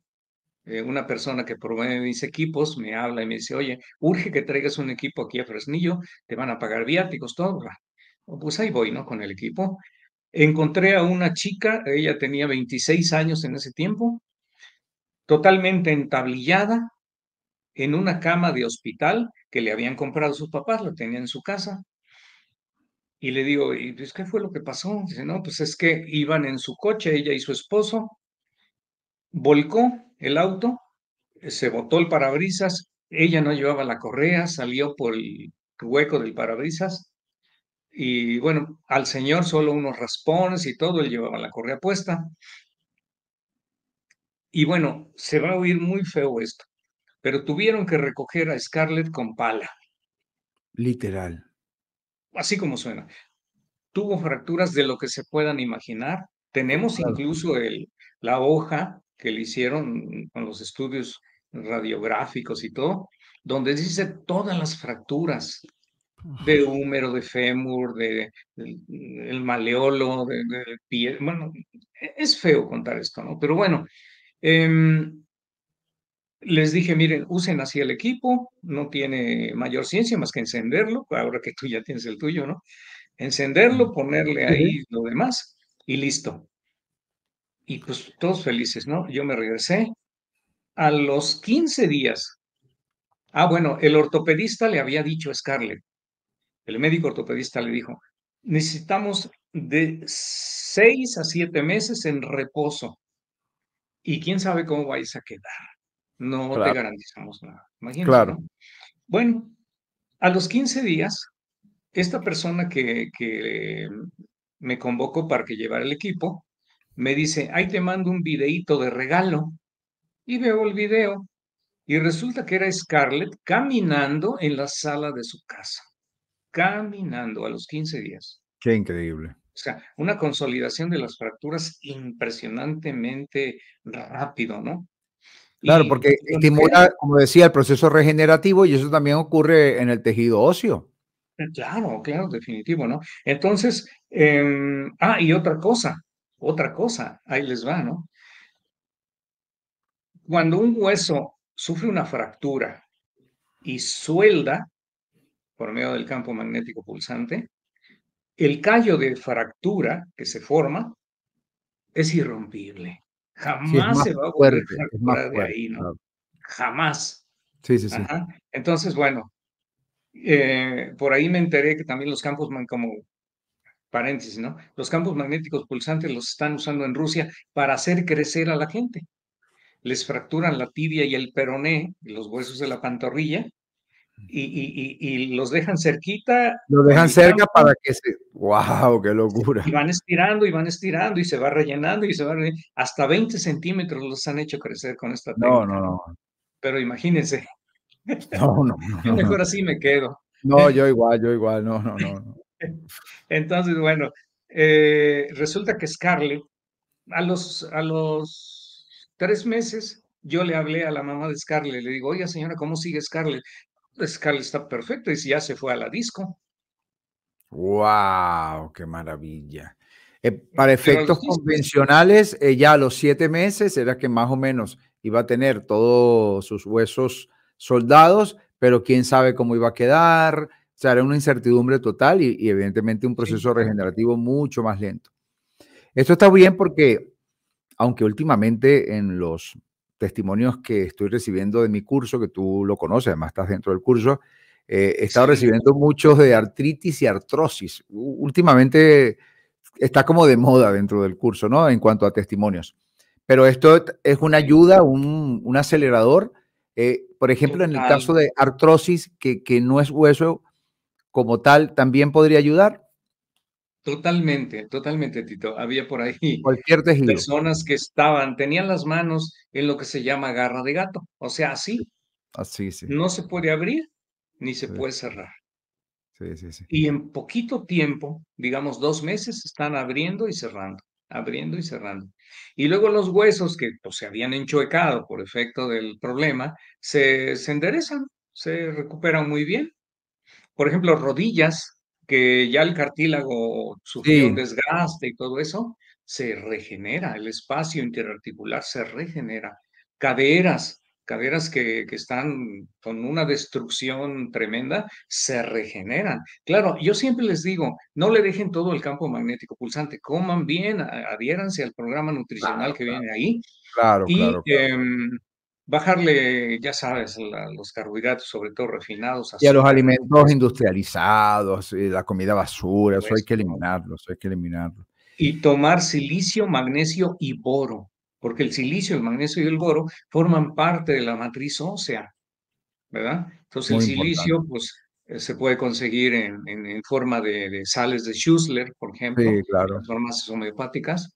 eh, una persona que provee mis equipos me habla y me dice, oye, urge que traigas un equipo aquí a Fresnillo, te van a pagar viáticos, todo. Oh, pues ahí voy, ¿no? Con el equipo. Encontré a una chica, ella tenía 26 años en ese tiempo, totalmente entablillada en una cama de hospital que le habían comprado sus papás, la tenía en su casa. Y le digo, ¿y pues, qué fue lo que pasó? Dice, no, pues es que iban en su coche, ella y su esposo, volcó el auto, se botó el parabrisas, ella no llevaba la correa, salió por el hueco del parabrisas, y bueno, al señor solo unos raspones y todo, él llevaba la correa puesta, y bueno, se va a oír muy feo esto, pero tuvieron que recoger a Scarlett con pala. Literal. Así como suena. Tuvo fracturas de lo que se puedan imaginar. Tenemos incluso el, la hoja que le hicieron con los estudios radiográficos y todo, donde dice todas las fracturas de húmero, de fémur, de, el maleolo, del de pie. Bueno, e-, es feo contar esto, ¿no? Pero bueno, Em, les dije, miren, usen así el equipo, no tiene mayor ciencia más que encenderlo, ahora que tú ya tienes el tuyo, ¿no? Encenderlo, ponerle ahí lo demás y listo. Y pues todos felices, ¿no? Yo me regresé. A los 15 días, ah, bueno, el ortopedista le había dicho a Scarlett, el médico ortopedista le dijo, necesitamos de 6 a 7 meses en reposo y quién sabe cómo vais a quedar. No te garantizamos nada. Imagínate. Claro. Bueno, a los 15 días, esta persona que, me convocó para que llevara el equipo me dice: Ahí te mando un videito de regalo. Y veo el video. Y resulta que era Scarlett caminando en la sala de su casa. Caminando a los 15 días. Qué increíble. O sea, una consolidación de las fracturas impresionantemente rápido, ¿no? Claro, porque estimula, como decía, el proceso regenerativo y eso también ocurre en el tejido óseo. Eh, claro, claro, definitivo, ¿no? Entonces, em, ah, y otra cosa, otra cosa, ahí les va, ¿no? Cuando un hueso sufre una fractura y suelda por medio del campo magnético pulsante, el callo de fractura que se forma es irrompible. Jamás se va a volver de ahí, ¿no? Jamás. Sí, sí, sí. Entonces, bueno, eh, por ahí me enteré que también los campos, como paréntesis, ¿no? Los campos magnéticos pulsantes los están usando en Rusia para hacer crecer a la gente. Les fracturan la tibia y el peroné, los huesos de la pantorrilla, y, los dejan cerquita. Los dejan cerca para que se... ¡Wow! ¡Qué locura! Y van estirando y van estirando y se va rellenando y se va rellenando. Hasta 20 centímetros los han hecho crecer con esta técnica. No, no, no. Pero imagínense. No, no, [laughs] Mejor así me quedo. No, yo igual, yo igual, no, no, no. [laughs] Entonces, bueno, eh, resulta que Scarlett, a los, a los tres meses, yo le hablé a la mamá de Scarlett, le digo, oiga señora, ¿cómo sigue Scarlett? escala pues, está perfecto y si ya se fue a la disco. ¡Wow! ¡Qué maravilla! Eh, para efectos convencionales, eh, ya a los siete meses era que más o menos iba a tener todos sus huesos soldados, pero quién sabe cómo iba a quedar. O sea, era una incertidumbre total y, evidentemente un proceso regenerativo mucho más lento. Esto está bien porque, aunque últimamente en los testimonios que estoy recibiendo de mi curso, que tú lo conoces, además estás dentro del curso, eh, he estado recibiendo muchos de artritis y artrosis. Últimamente está como de moda dentro del curso, ¿no? En cuanto a testimonios. Pero esto es una ayuda, un, acelerador. Eh, por ejemplo, en el caso de artrosis, que, que no es hueso como tal, ¿también podría ayudar? Totalmente, totalmente, Tito. Había por ahí personas que estaban, tenían las manos en lo que se llama garra de gato, o sea, así. Así, sí. No se puede abrir ni se puede cerrar. Sí, sí, sí. Y en poquito tiempo, digamos dos meses, están abriendo y cerrando, abriendo y cerrando. Y luego los huesos que pues, se habían enchuecado por efecto del problema, se, se enderezan, se recuperan muy bien. Por ejemplo, rodillas, que ya el cartílago sufrió un desgaste y todo eso, se regenera, el espacio interarticular se regenera. Caderas, caderas que, están con una destrucción tremenda, se regeneran. Claro, yo siempre les digo, no le dejen todo el campo magnético pulsante, coman bien, adhiéranse al programa nutricional que viene ahí. Claro, claro. Em, bajarle, ya sabes, los carbohidratos, sobre todo refinados. Y a los alimentos industrializados, eh, la comida basura, eso hay pues que eliminarlo, eso hay que eliminarlo. Y tomar silicio, magnesio y boro, porque el silicio, el magnesio y el boro forman parte de la matriz ósea, ¿verdad? Entonces el silicio, pues eh, se puede conseguir en, en, forma de, de, sales de Schussler, por ejemplo, claro. en formas homeopáticas.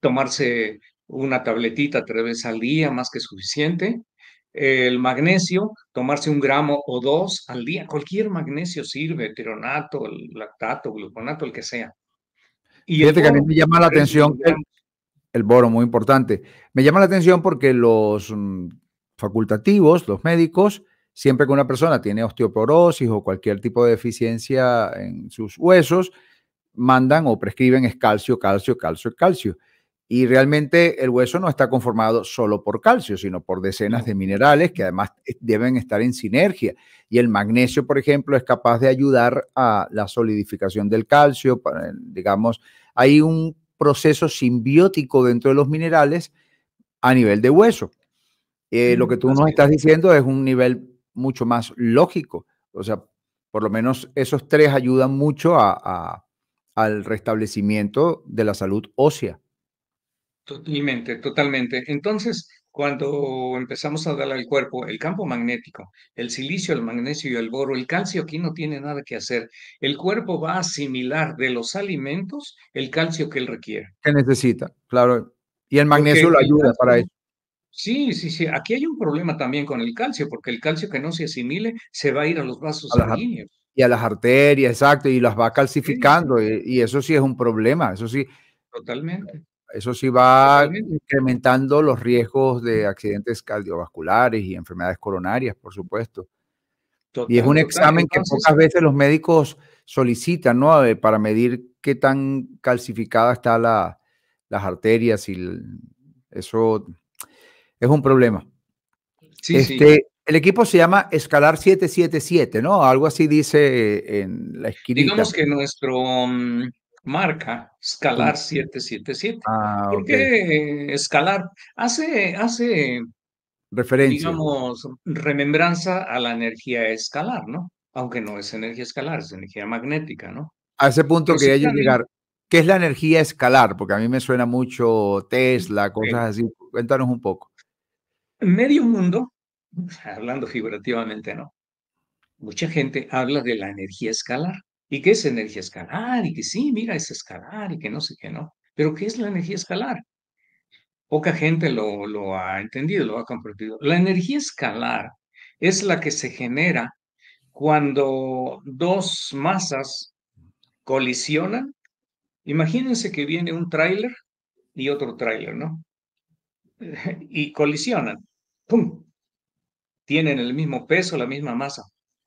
Tomarse una tabletita tres veces al día, más que suficiente. El magnesio, tomarse un gramo o dos al día. Cualquier magnesio sirve, tironato, el lactato, gluconato, el que sea. Y Fíjate que a mí me llama la atención el, boro, muy importante. Me llama la atención porque los mm, facultativos, los médicos, siempre que una persona tiene osteoporosis o cualquier tipo de deficiencia en sus huesos, mandan o prescriben escalcio, calcio, calcio, calcio, calcio. Y realmente el hueso no está conformado solo por calcio, sino por decenas de minerales que además eh, deben estar en sinergia. Y el magnesio, por ejemplo, es capaz de ayudar a la solidificación del calcio. Digamos, hay un proceso simbiótico dentro de los minerales a nivel de hueso. Eh, lo que tú mm, nos estás diciendo es un nivel mucho más lógico. O sea, por lo menos esos tres ayudan mucho al restablecimiento de la salud ósea. Totalmente, totalmente. Entonces, cuando empezamos a darle al cuerpo el campo magnético, el silicio, el magnesio y el boro, el calcio aquí no tiene nada que hacer. El cuerpo va a asimilar de los alimentos el calcio que él requiere. Que necesita, claro. Y el magnesio lo ayuda para eso. Sí, sí, sí. Aquí hay un problema también con el calcio, porque el calcio que no se asimile se va a ir a los vasos sanguíneos. Y a las arterias, exacto, y las va calcificando, y, eso sí es un problema, eso sí. Totalmente. Eso sí va incrementando los riesgos de accidentes cardiovasculares y enfermedades coronarias, por supuesto. y es un examen que pocas veces los médicos solicitan, ¿no? Eh, para medir qué tan calcificada está las arterias y eso es un problema. Sí, este, El equipo se llama Escalar 777, ¿no? Algo así dice eh, en la esquina. Digamos que nuestro, mm, marca Escalar 777. Ah, porque Escalar hace, hace referencia. Digamos, remembranza a la energía escalar, ¿no? Aunque no es energía escalar, es energía magnética, ¿no? A ese punto quería yo llegar. ¿Qué es la energía escalar? Porque a mí me suena mucho Tesla, cosas así. Cuéntanos un poco. Medio mundo, [laughs] hablando figurativamente, ¿no? Mucha gente habla de la energía escalar y que es energía escalar, y que sí, mira, es escalar, y que no sé qué, ¿no? Pero ¿qué es la energía escalar? Poca gente lo, lo ha entendido, lo ha comprendido. La energía escalar es la que se genera cuando dos masas colisionan. Imagínense que viene un tráiler y otro tráiler, ¿no? [laughs] Y colisionan. ¡Pum! Tienen el mismo peso, la misma masa.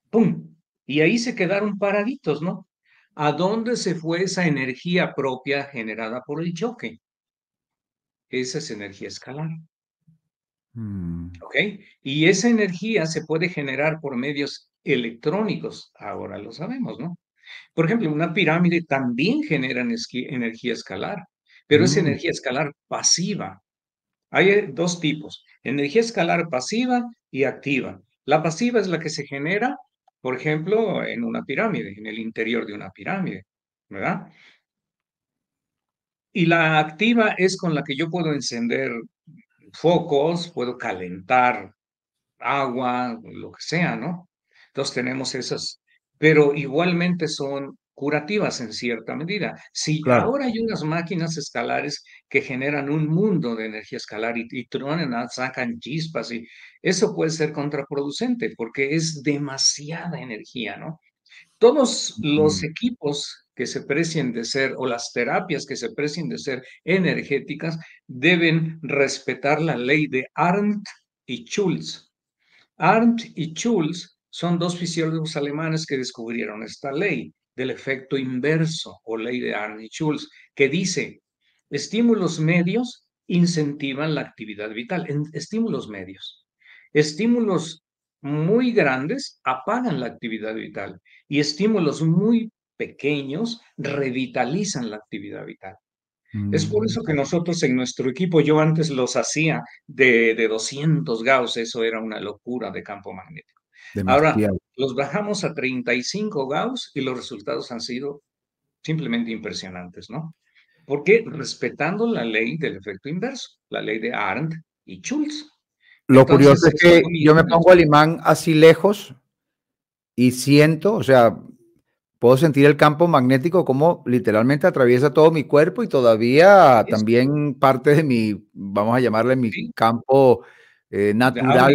¡Pum! Y ahí se quedaron paraditos, ¿no? ¿A dónde se fue esa energía propia generada por el choque? Esa es energía escalar. Mm. ¿Ok? Y esa energía se puede generar por medios electrónicos, ahora lo sabemos, ¿no? Por ejemplo, una pirámide también genera energía escalar, pero es mm. energía escalar pasiva. Hay eh, dos tipos, energía escalar pasiva y activa. La pasiva es la que se genera por ejemplo, en una pirámide, en el interior de una pirámide, ¿verdad? Y la activa es con la que yo puedo encender focos, puedo calentar agua, lo que sea, ¿no? Entonces tenemos esas, pero igualmente son curativas en cierta medida. Si ahora hay unas máquinas escalares que generan un mundo de energía escalar y, truenan, ah, sacan chispas, y eso puede ser contraproducente porque es demasiada energía, ¿no? Todos los equipos que se precien de ser o las terapias que se precien de ser energéticas deben respetar la ley de Arndt y Schulz. Arndt y Schulz son dos fisiólogos alemanes que descubrieron esta ley del efecto inverso o ley de arnie Schultz, que dice, estímulos medios incentivan la actividad vital, estímulos medios. Estímulos muy grandes apagan la actividad vital y estímulos muy pequeños revitalizan la actividad vital. Es por eso que mm. nosotros en nuestro equipo, yo antes los hacía de, de 200 Gauss, eso era una locura de campo magnético. Ahora, los bajamos a 35 Gauss y los resultados han sido simplemente impresionantes, ¿no? Porque respetando la ley del efecto inverso, la ley de Arndt y Schultz. Lo curioso es que yo me pongo el imán así lejos y siento, o sea, puedo sentir el campo magnético como literalmente atraviesa todo mi cuerpo y todavía también parte de mi, vamos a llamarle mi campo eh, natural,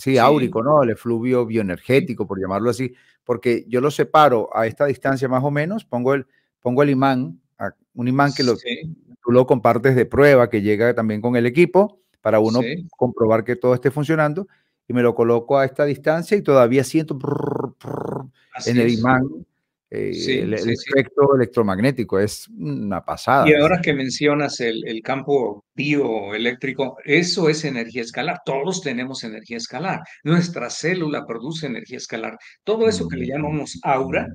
sí, áurico, ¿no? El efluvio bioenergético, por llamarlo así, porque yo lo separo a esta distancia más o menos, pongo el, pongo el imán, un imán que lo, tú lo compartes de prueba, que llega también con el equipo, para uno comprobar que todo esté funcionando, y me lo coloco a esta distancia y todavía siento en el imán eh, el, efecto electromagnético es una pasada. Y ahora que mencionas el, campo bioeléctrico, eso es energía escalar. Todos tenemos energía escalar. Nuestra célula produce energía escalar. Todo eso que le mm. llamamos aura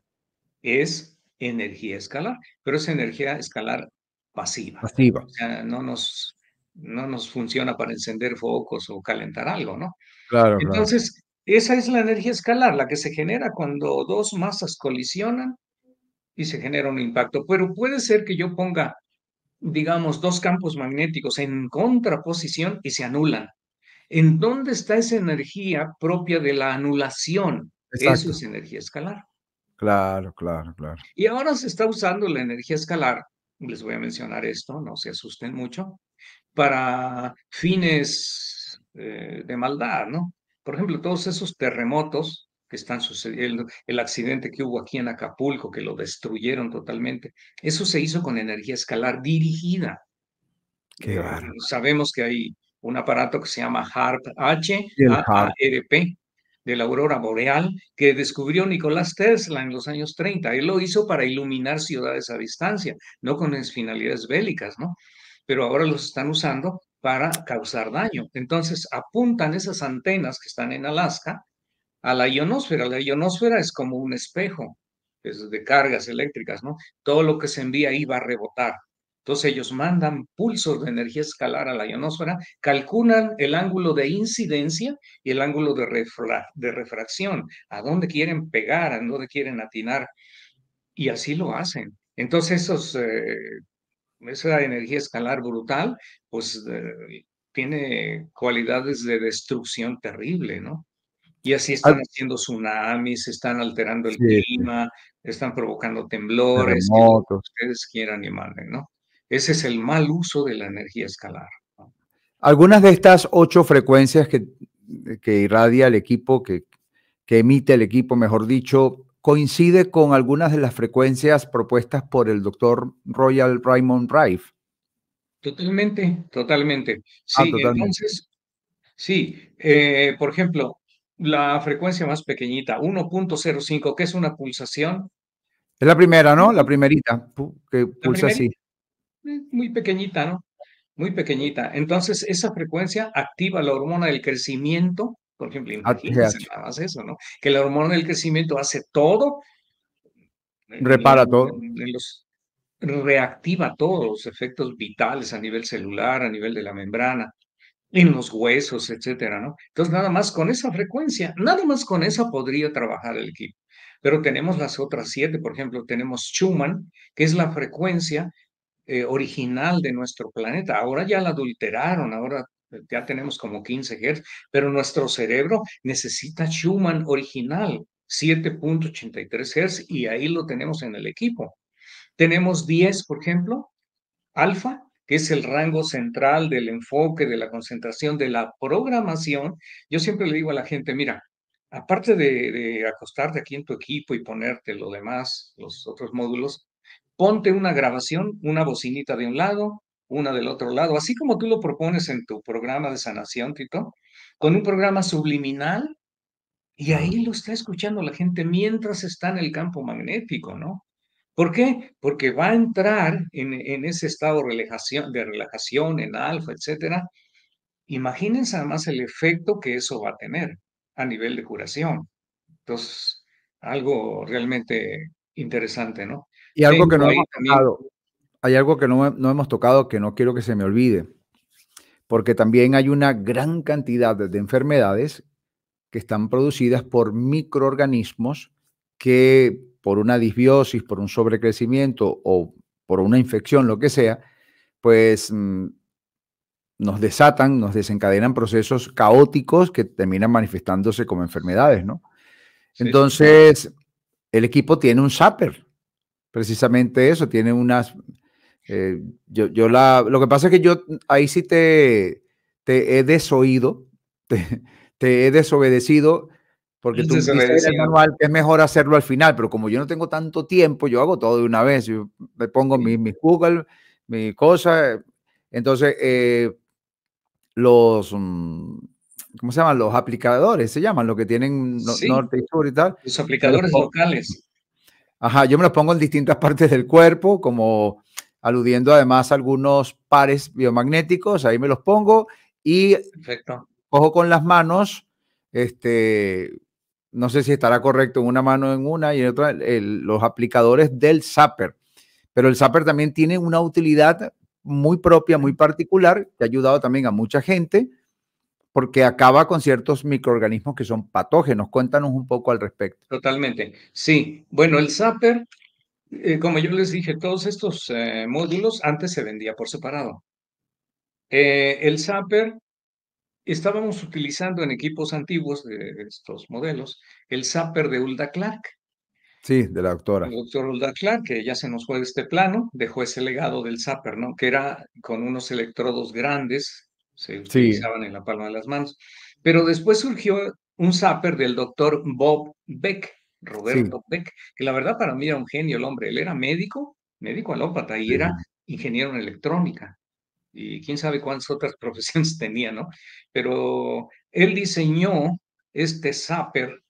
es energía escalar, pero es energía escalar pasiva. Pasiva. O sea, no nos, no nos funciona para encender focos o calentar algo, ¿no? Claro. Entonces, esa es la energía escalar, la que se genera cuando dos masas colisionan y se genera un impacto. Pero puede ser que yo ponga, digamos, dos campos magnéticos en contraposición y se anulan. ¿En dónde está esa energía propia de la anulación? Eso es energía escalar. Claro, claro, claro. Y ahora se está usando la energía escalar, les voy a mencionar esto, no se asusten mucho, para fines eh, de maldad, ¿no? Por ejemplo, todos esos terremotos que están sucediendo, el accidente que hubo aquí en Acapulco, que lo destruyeron totalmente, eso se hizo con energía escalar dirigida. Qué Sabemos que hay un aparato que se llama HARP, H, A -R e -P, de la aurora boreal, que descubrió Nicolás Tesla en los años 30. Él lo hizo para iluminar ciudades a distancia, no con finalidades bélicas, ¿no? Pero ahora los están usando para causar daño. Entonces apuntan esas antenas que están en Alaska a la ionosfera. La ionosfera es como un espejo de cargas eléctricas, ¿no? Todo lo que se envía ahí va a rebotar. Entonces ellos mandan pulsos de energía escalar a la ionosfera, calculan el ángulo de incidencia y el ángulo de, refracción, a dónde quieren pegar, a dónde quieren atinar, y así lo hacen. Entonces esos eh, esa energía escalar brutal, pues eh, tiene cualidades de destrucción terrible, ¿no? Y así están haciendo tsunamis, están alterando el clima, están provocando temblores, que ustedes quieran y ¿no? Ese es el mal uso de la energía escalar. Algunas de estas ocho frecuencias que, que irradia el equipo, que, que emite el equipo, mejor dicho, coincide con algunas de las frecuencias propuestas por el doctor Royal Raymond Rife. Totalmente, totalmente. Sí, ah, entonces, sí, eh, por ejemplo, la frecuencia más pequeñita, 1.05, que es una pulsación. Es la primera, ¿no? La primerita que pulsa así. Eh, muy pequeñita, ¿no? Muy pequeñita. Entonces, esa frecuencia activa la hormona del crecimiento por ejemplo, ah, imagínense nada más eso, ¿no? Que la hormona del crecimiento hace todo. Eh, Repara todo. reactiva todos los efectos vitales a nivel celular, a nivel de la membrana, en los huesos, etcétera, ¿no? Entonces, nada más con esa frecuencia, nada más con esa podría trabajar el equipo. Pero tenemos las otras siete, por ejemplo, tenemos Schumann, que es la frecuencia eh, original de nuestro planeta. Ahora ya la adulteraron, ahora ya tenemos como 15 Hz, pero nuestro cerebro necesita Schumann original, 7.83 Hz, y ahí lo tenemos en el equipo. Tenemos 10, por ejemplo, alfa, que es el rango central del enfoque, de la concentración, de la programación. Yo siempre le digo a la gente, mira, aparte de, de acostarte aquí en tu equipo y ponerte lo demás, los otros módulos, ponte una grabación, una bocinita de un lado, una del otro lado, así como tú lo propones en tu programa de sanación, Tito, con un programa subliminal y ahí lo está escuchando la gente mientras está en el campo magnético, ¿no? ¿Por qué? Porque va a entrar en, ese estado de relajación, en alfa, etcétera. Imagínense además el efecto que eso va a tener a nivel de curación. Entonces, algo realmente interesante, ¿no? Y algo que no hemos hablado, hay algo que no, hemos tocado que no quiero que se me olvide, porque también hay una gran cantidad de enfermedades que están producidas por microorganismos que por una disbiosis, por un sobrecrecimiento o por una infección, lo que sea, pues mm, nos desatan, nos desencadenan procesos caóticos que terminan manifestándose como enfermedades, ¿no? Entonces, el equipo tiene un zapper, precisamente eso, tiene unas eh, yo, yo la, lo que pasa es que yo ahí sí te, te he desoído, [laughs] te, he desobedecido, porque tú dices manual que es mejor hacerlo al final, pero como yo no tengo tanto tiempo, yo hago todo de una vez, yo me pongo mis mi Google, mi cosa entonces eh, los, mm, ¿cómo se llaman? Los aplicadores, se llaman, los que tienen norte y sur y tal. Los aplicadores locales. Ajá, yo me los pongo en distintas [laughs] partes del cuerpo, como aludiendo además a algunos pares biomagnéticos, ahí me los pongo y Perfecto. cojo con las manos, este, no sé si estará correcto en una mano en una y en otra, los aplicadores del Zapper. Pero el Zapper también tiene una utilidad muy propia, muy particular, que ha ayudado también a mucha gente, porque acaba con ciertos microorganismos que son patógenos. Cuéntanos un poco al respecto. Totalmente. Sí, bueno, el Zapper eh, como yo les dije, todos estos eh, módulos antes se vendía por separado. Eh, el Zapper estábamos utilizando en equipos antiguos de estos modelos el Zapper de ulda Clark. Sí, de la doctora. El doctor Hulda Clark, que ya se nos fue de este plano, dejó ese legado del Zapper, ¿no? Que era con unos electrodos grandes, se utilizaban en la palma de las manos. Pero después surgió un Zapper del doctor Bob Beck, Roberto Peck, que la verdad para mí era un genio el hombre. Él era médico, médico alópata y era ingeniero en electrónica. Y quién sabe cuántas otras [laughs] profesiones tenía, ¿no? Pero él diseñó este Zapper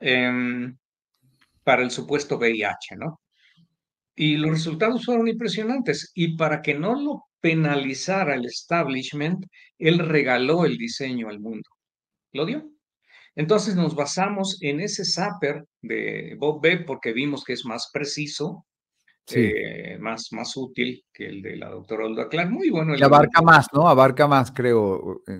em, para el supuesto VIH, ¿no? Y los resultados fueron impresionantes. Y para que no lo penalizara el establishment, él regaló el diseño al mundo. ¿Lo dio? Entonces nos basamos en ese zapper de Bob B, porque vimos que es más preciso, eh, más, más útil que el de la doctora Olga Clark. Muy bueno. y abarca más, ¿no? Abarca más, creo. Eh,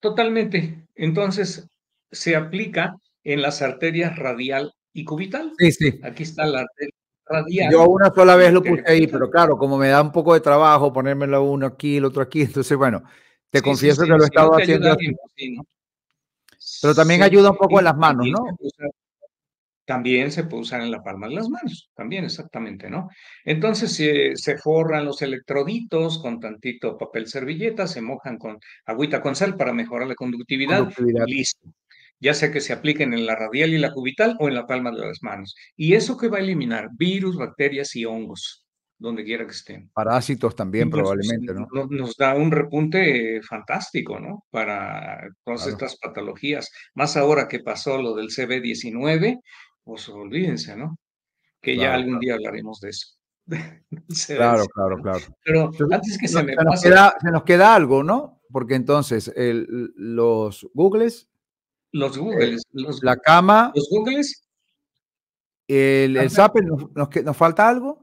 Totalmente. Entonces se aplica en las arterias radial y cubital. Sí, sí. Aquí está la arteria radial. Yo una sola vez lo puse ahí, pero claro, como me da un poco de trabajo ponérmelo uno aquí, el otro aquí, entonces bueno, te confieso que lo he estado haciendo. Pero también ayuda un poco en las manos, ¿no? también se puede usar en la palma de las manos, también exactamente, ¿no? Entonces eh, se, forran los electroditos con tantito papel servilleta, se mojan con agüita con sal para mejorar la conductividad, conductividad. listo ya sea que se apliquen en la radial y la cubital o en la palma de las manos. ¿Y eso que va a eliminar? Virus, bacterias y hongos donde quiera que estén. Parásitos también probablemente, ¿no? Nos da un repunte eh, fantástico, ¿no? Para todas estas patologías. Más ahora que pasó lo del CB19, pues olvídense, ¿no? Que ya algún día hablaremos de eso. [laughs] claro, claro, claro. Pero antes que se, me nos Queda, se nos queda algo, ¿no? Porque entonces los Googles... Los eh, Googles. la cama... Los Googles... El, el nos falta algo?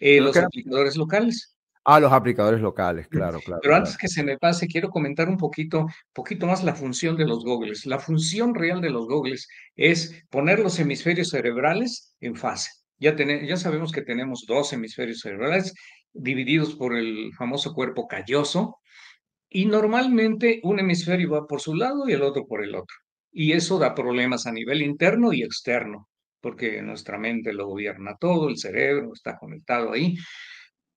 Eh, los aplicadores locales. Ah, los aplicadores locales, claro, claro. Pero antes que se me pase, quiero comentar un poquito, poquito más la función de los gogles. La función real de los gogles es poner los hemisferios cerebrales en fase. Ya, ya sabemos que tenemos dos hemisferios cerebrales divididos por el famoso cuerpo calloso, y normalmente un hemisferio va por su lado y el otro por el otro. Y eso da problemas a nivel interno y externo porque nuestra mente lo gobierna todo, el cerebro está conectado ahí.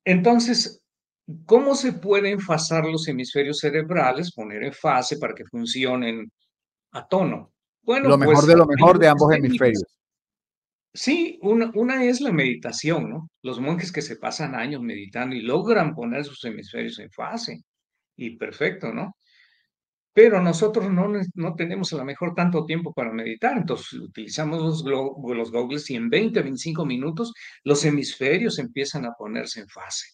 Entonces, ¿cómo se pueden enfasar los hemisferios cerebrales, poner en fase para que funcionen a tono? Bueno, lo mejor pues, de lo mejor de ambos hemisferios. Sí, una, una, es la meditación, ¿no? Los monjes que se pasan años meditando y logran poner sus hemisferios en fase. Y perfecto, ¿no? pero nosotros no, no tenemos a lo mejor tanto tiempo para meditar, entonces utilizamos los, los y en 20, 25 minutos los hemisferios empiezan a ponerse en fase.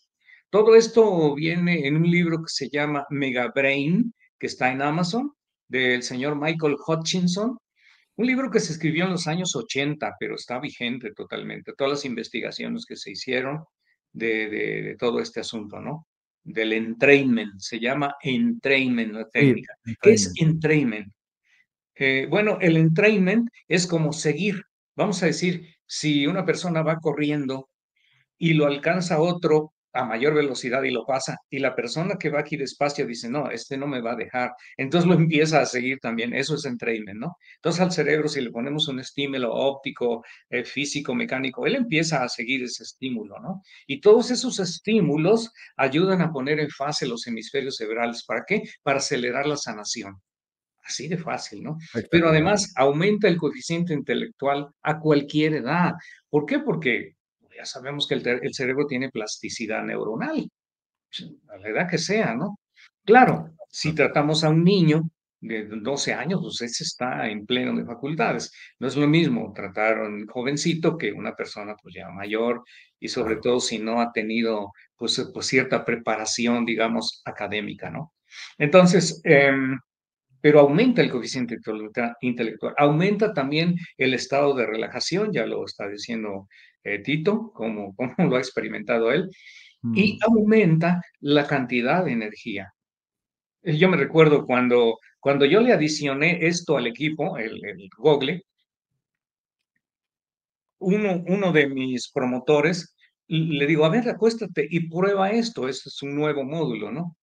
Todo esto viene en un libro que se llama Mega Brain, que está en Amazon, del señor Michael Hutchinson, un libro que se escribió en los años 80, pero está vigente totalmente, todas las investigaciones que se hicieron de todo este asunto, ¿no? del entrainment, se llama entrainment la técnica. ¿Qué es entrainment? Eh, bueno, el entrainment es como seguir. Vamos a decir, si una persona va corriendo y lo alcanza otro a mayor velocidad y lo pasa. Y la persona que va aquí despacio dice, no, este no me va a dejar. Entonces lo empieza a seguir también. Eso es entrainment, ¿no? Entonces al cerebro, si le ponemos un estímulo óptico, eh, físico, mecánico, él empieza a seguir ese estímulo, ¿no? Y todos esos estímulos ayudan a poner en fase los hemisferios cerebrales. ¿Para qué? Para acelerar la sanación. Así de fácil, ¿no? Pero además aumenta el coeficiente intelectual a cualquier edad. ¿Por qué? Porque ya sabemos que el, cerebro tiene plasticidad neuronal, pues, a la edad que sea, ¿no? Claro, si tratamos a un niño de 12 años, pues ese está en pleno de facultades. No es lo mismo tratar a un jovencito que una persona pues ya mayor y sobre todo si no ha tenido pues, eh, pues, cierta preparación, digamos, académica, ¿no? Entonces, em, pero aumenta el coeficiente intelectual, aumenta también el estado de relajación, ya lo está diciendo eh, Tito, como, [laughs] como lo ha experimentado él, y mm. aumenta la cantidad de energía. Eh, yo me recuerdo cuando, cuando yo le adicioné esto al equipo, el, el Google, uno, uno de mis promotores le digo, a ver, acuéstate y prueba esto, es un nuevo módulo, ¿no?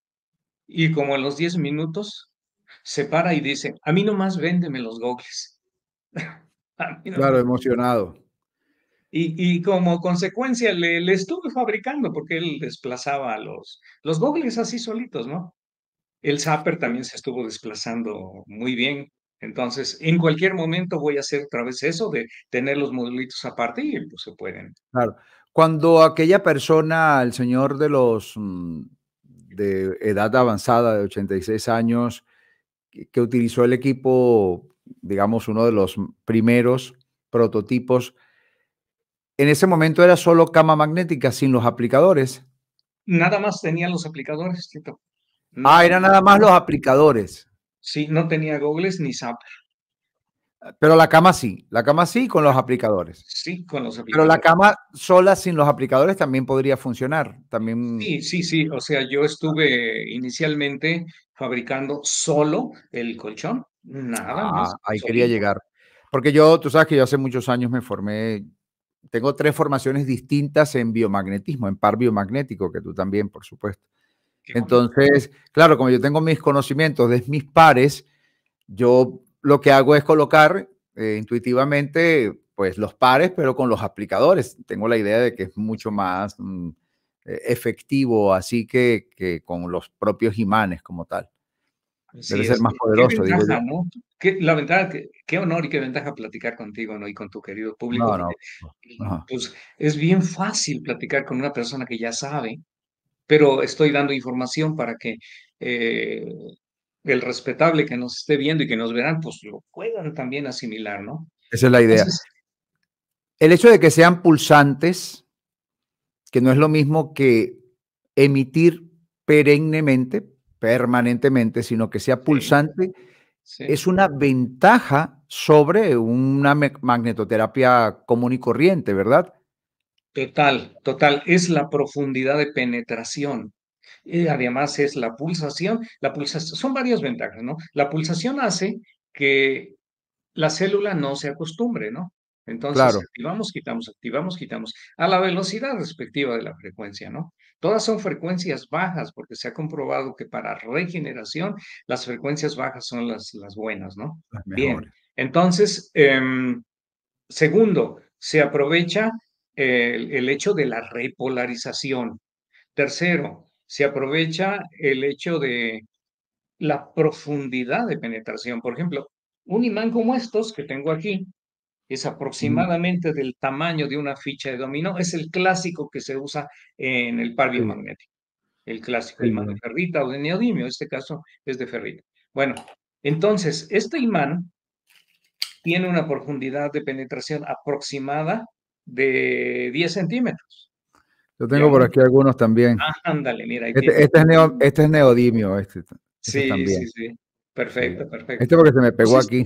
Y como a los 10 minutos se para y dice, a mí nomás véndeme los gogles. [laughs] claro, emocionado. Y, como consecuencia le, estuve fabricando porque él desplazaba los, los gogles así solitos, ¿no? El zapper también se estuvo desplazando muy bien. Entonces, en cualquier momento voy a hacer otra vez eso de tener los modulitos aparte y pues se pueden. Claro. Cuando aquella persona, el señor de los mm, de edad avanzada, de 86 años, que utilizó el equipo, digamos, uno de los primeros prototipos, en ese momento era solo cama magnética sin los aplicadores. Nada más tenía los aplicadores, Tito. ah, eran nada más los aplicadores. Sí, no tenía gogles ni zap. Pero la cama sí, la cama sí con los aplicadores. Sí, con los aplicadores. Pero la cama sola sin los aplicadores también podría funcionar. También... Sí, sí, sí. O sea, yo estuve inicialmente fabricando solo el colchón, nada ah, más. Ahí quería llegar. Porque yo, tú sabes que yo hace muchos años me formé tengo tres formaciones distintas en biomagnetismo, en par biomagnético, que tú también, por supuesto. Entonces, claro, como yo tengo mis conocimientos de mis pares, yo lo que hago es colocar eh, intuitivamente pues los pares, pero con los aplicadores. Tengo la idea de que es mucho más mm, eh, efectivo así que con los propios imanes como tal. Debe ser más poderoso. Qué la ventaja, qué, honor y qué ventaja platicar contigo ¿no? y con tu querido público. Pues es bien fácil platicar con una persona que ya sabe, pero estoy dando información para que eh, el respetable que nos esté viendo y que nos verán, pues lo puedan también asimilar, ¿no? Esa es la idea. el hecho de que sean pulsantes, que no es lo mismo que emitir perennemente, permanentemente, sino que sea pulsante, es una ventaja sobre una magnetoterapia común y corriente, ¿verdad? Total, total. Es la profundidad de penetración. Y además es la pulsación. La pulsación, son varias ventajas, ¿no? La pulsación hace que la célula no se acostumbre, ¿no? Entonces, activamos, quitamos, activamos, quitamos, a la velocidad respectiva de la frecuencia, ¿no? Todas son frecuencias bajas porque se ha comprobado que para regeneración las frecuencias bajas son las, las buenas, ¿no? Bien, entonces, em, segundo, se aprovecha el hecho de la repolarización. Tercero, se aprovecha el hecho de la profundidad de penetración. Por ejemplo, un imán como estos que tengo aquí, es aproximadamente del tamaño de una ficha de dominó, es el clásico que se usa en el par biomagnético, el clásico imán de ferrita o de neodimio, en este caso es de ferrita. Bueno, entonces, este imán tiene una profundidad de penetración aproximada de 10 centímetros. Yo tengo por aquí algunos también. ándale, mira. Este, este, este, es neodimio, este. este sí, sí, sí. Perfecto, perfecto. Este porque se me pegó aquí.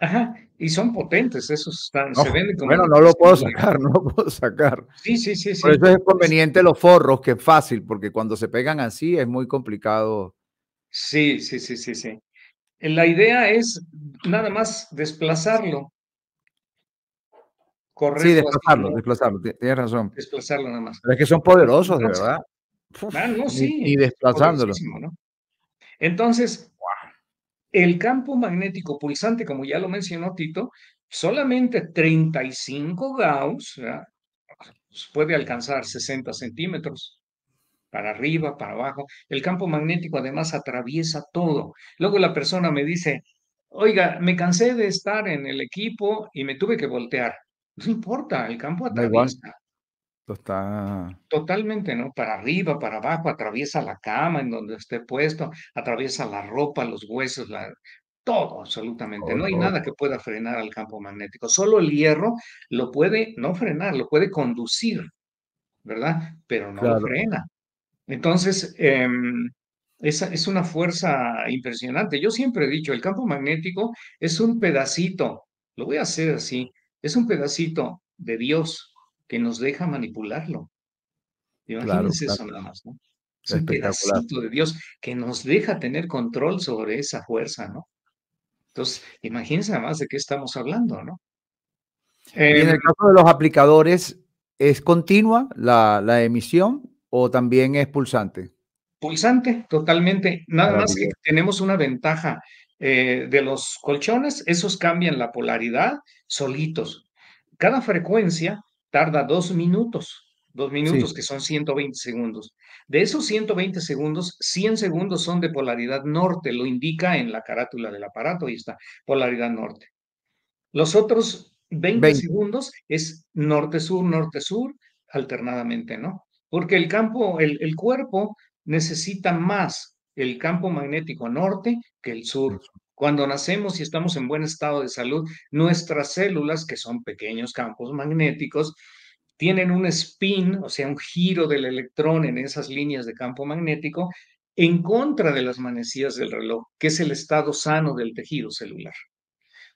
Ajá, y son potentes, esos están, se venden como Bueno, no lo puedo sacar, [laughs] no lo puedo sacar. Sí, sí, sí. sí. Por eso es conveniente los forros, que es fácil, porque cuando se pegan así es muy complicado. Sí, sí, sí, sí, sí. La idea es nada más desplazarlo. Correcto. sí, desplazarlo, desplazarlo, tienes razón. Desplazarlo nada más. Pero es que son poderosos, de verdad. Ah, no, sí. Y desplazándolo. Entonces, el campo magnético pulsante, como ya lo mencionó Tito, solamente 35 Gauss pues, puede alcanzar 60 centímetros para arriba, para abajo. El campo magnético además atraviesa todo. Luego la persona me dice, oiga, me cansé de estar en el equipo y me tuve que voltear. No importa, el campo atraviesa. Totalmente, ¿no? Para arriba, para abajo, atraviesa la cama en donde esté puesto, atraviesa la ropa, los huesos, todo, absolutamente. no hay nada que pueda frenar al campo magnético. Solo el hierro lo puede, no frenar, lo puede conducir, ¿verdad? Pero no frena. Entonces, em, esa es una fuerza impresionante. Yo siempre he dicho, el campo magnético es un pedacito, lo voy a hacer así, es un pedacito de Dios que nos deja manipularlo. Imagínense eso nada más, ¿no? Es un pedacito de Dios que nos deja tener control sobre esa fuerza, ¿no? Entonces, imagínense nada más de qué estamos hablando, ¿no? en em el caso de los aplicadores, ¿es continua la, la emisión o también es pulsante? Pulsante, totalmente. Nada ah, más que tenemos una ventaja eh, de los colchones, esos cambian la polaridad solitos. Cada frecuencia tarda dos minutos, dos minutos que son 120 segundos. De esos 120 segundos, 100 segundos son de polaridad norte, lo indica en la carátula del aparato, ahí está, polaridad norte. Los otros 20, segundos es norte-sur, norte-sur, alternadamente, ¿no? Porque el campo, el, el cuerpo necesita más el campo magnético norte que el sur. Cuando nacemos y estamos en buen estado de salud, nuestras células, que son pequeños campos magnéticos, tienen un spin, o sea, un giro del electrón en esas líneas de campo magnético en contra de las manecillas del reloj, que es el estado sano del tejido celular.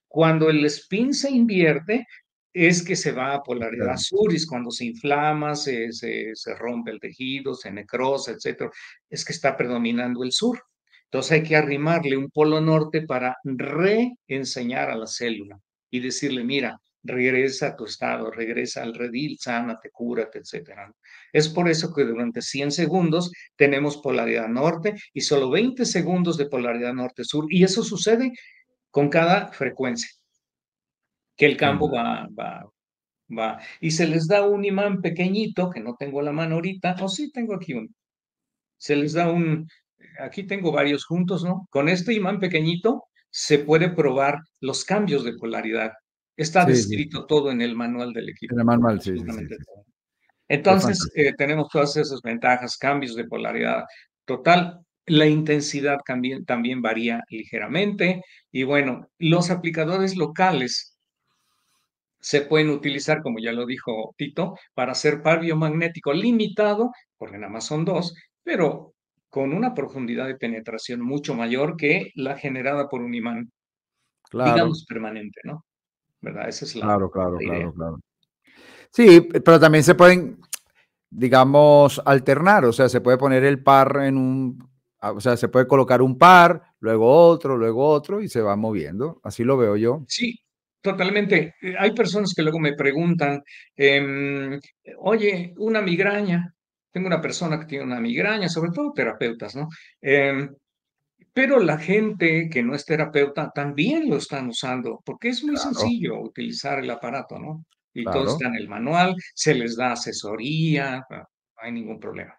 Cuando el spin se invierte, es que se va a polaridad sur, cuando se inflama, se, se rompe el tejido, se necrosa, etc. Es que está predominando el sur. Entonces hay que arrimarle un polo norte para reenseñar a la célula y decirle, mira, regresa a tu estado, regresa al redil, sánate, cúrate, etc. Es por eso que durante 100 segundos tenemos polaridad norte y solo 20 segundos de polaridad norte-sur. Y eso sucede con cada frecuencia, que el campo va, va, va. Y se les da un imán pequeñito, que no tengo la mano ahorita, o sí tengo aquí uno. Se les da un, aquí tengo varios juntos, ¿no? Con este imán pequeñito se puede probar los cambios de polaridad. Está descrito todo en el manual del equipo. el manual, sí. Entonces, eh, tenemos todas esas ventajas, cambios de polaridad total. La intensidad también, también varía ligeramente. Y bueno, los aplicadores locales se pueden utilizar, como ya lo dijo Tito, para hacer par biomagnético limitado, porque nada más son dos, pero con una profundidad de penetración mucho mayor que la generada por un imán, claro. digamos permanente, ¿no? ¿Verdad? Esa es la. Claro, claro, claro, claro. Sí, pero también se pueden, digamos, alternar, o sea, se puede poner el par en un. Ah, o sea, se puede colocar un par, luego otro, luego otro, y se va moviendo. Así lo veo yo. Sí, totalmente. Eh, hay personas que luego me preguntan, em, oye, una migraña, tengo una persona que tiene una migraña, sobre todo terapeutas, ¿no? Em, pero la gente que no es terapeuta también lo están usando, porque es muy sencillo utilizar el aparato, ¿no? Y todo está en el manual, se les da asesoría, ah, no hay ningún problema.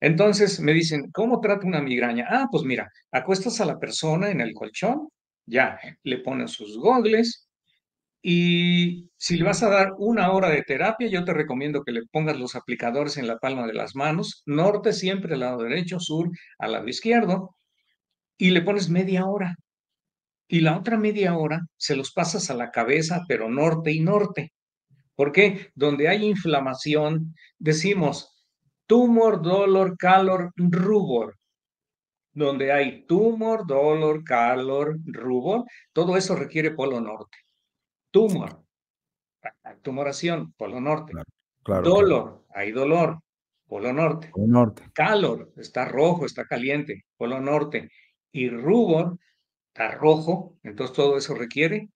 Entonces me dicen, ¿cómo trata una migraña? Ah, pues mira, acuestas a la persona en el colchón, ya, le ponen sus gogles, y si le vas a dar una hora de terapia, yo te recomiendo que le pongas los aplicadores en la palma de las manos, norte siempre al lado derecho, sur al lado izquierdo, y le pones media hora. Y la otra media hora se los pasas a la cabeza, pero norte y norte. ¿Por qué? donde hay inflamación, decimos tumor, dolor, calor, rubor donde hay tumor, dolor, calor, rubor, todo eso requiere polo norte. Tumor, tumoración, polo norte. dolor, hay dolor, polo norte. norte. Calor, está rojo, está caliente, polo norte. Y rubor, está rojo, entonces todo eso requiere.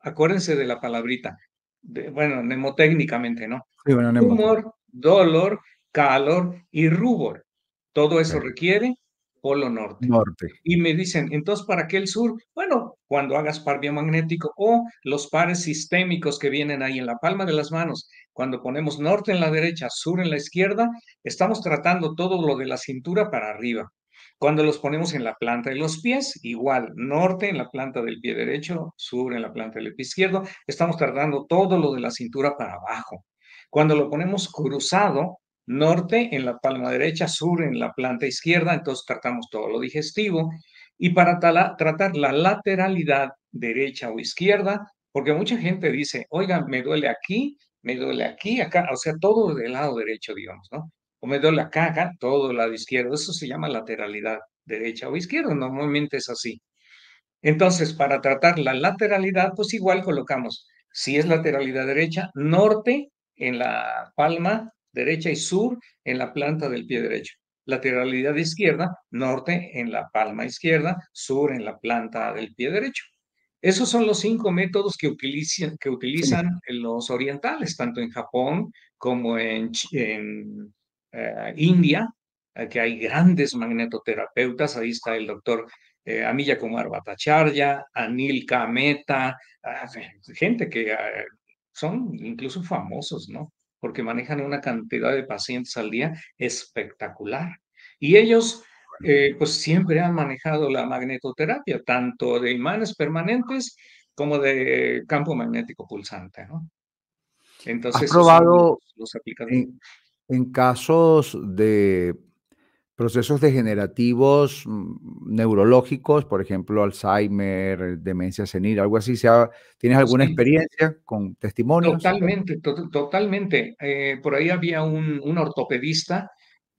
Acuérdense de la palabrita, bueno, mnemotécnicamente, ¿no? Tumor, dolor, calor y rubor. Todo eso requiere Polo norte. Y me dicen, entonces, ¿para qué el sur? Bueno, cuando hagas par biomagnético o los pares sistémicos que vienen ahí en la palma de las manos, cuando ponemos norte en la derecha, sur en la izquierda, estamos tratando todo lo de la cintura para arriba. Cuando los ponemos en la planta de los pies, igual, norte en la planta del pie derecho, sur en la planta del pie izquierdo, estamos tratando todo lo de la cintura para abajo. Cuando lo ponemos cruzado, norte en la palma derecha, sur en la planta izquierda, entonces tratamos todo lo digestivo. Y para tratar la lateralidad derecha o izquierda, porque mucha gente dice, oiga, me duele aquí, me duele aquí, acá, o sea, todo del lado derecho, digamos, ¿no? O me duele acá, acá, todo el lado izquierdo. Eso se llama lateralidad derecha o izquierda, normalmente es así. Entonces, para tratar la lateralidad, pues igual colocamos, si es lateralidad derecha, norte en la palma derecha y sur en la planta del pie derecho. Lateralidad izquierda, norte en la palma izquierda, sur en la planta del pie derecho. Esos son los cinco métodos que utilizan, que utilizan los orientales, tanto en Japón como en, eh, India, que hay grandes magnetoterapeutas. Ahí está el doctor eh, Amilla Amiya Kumar Bhattacharya, Anil Kameta, ah, gente que ah, son incluso famosos, ¿no? porque manejan una cantidad de pacientes al día espectacular. Y ellos, eh, pues siempre han manejado la magnetoterapia, tanto de imanes permanentes como de campo magnético pulsante, Entonces, ¿Has probado los, en, casos de procesos degenerativos mm, neurológicos, por ejemplo, Alzheimer, demencia senil, algo así. ¿Tienes alguna experiencia con testimonios? Totalmente, totalmente. Eh, por ahí había un, un, ortopedista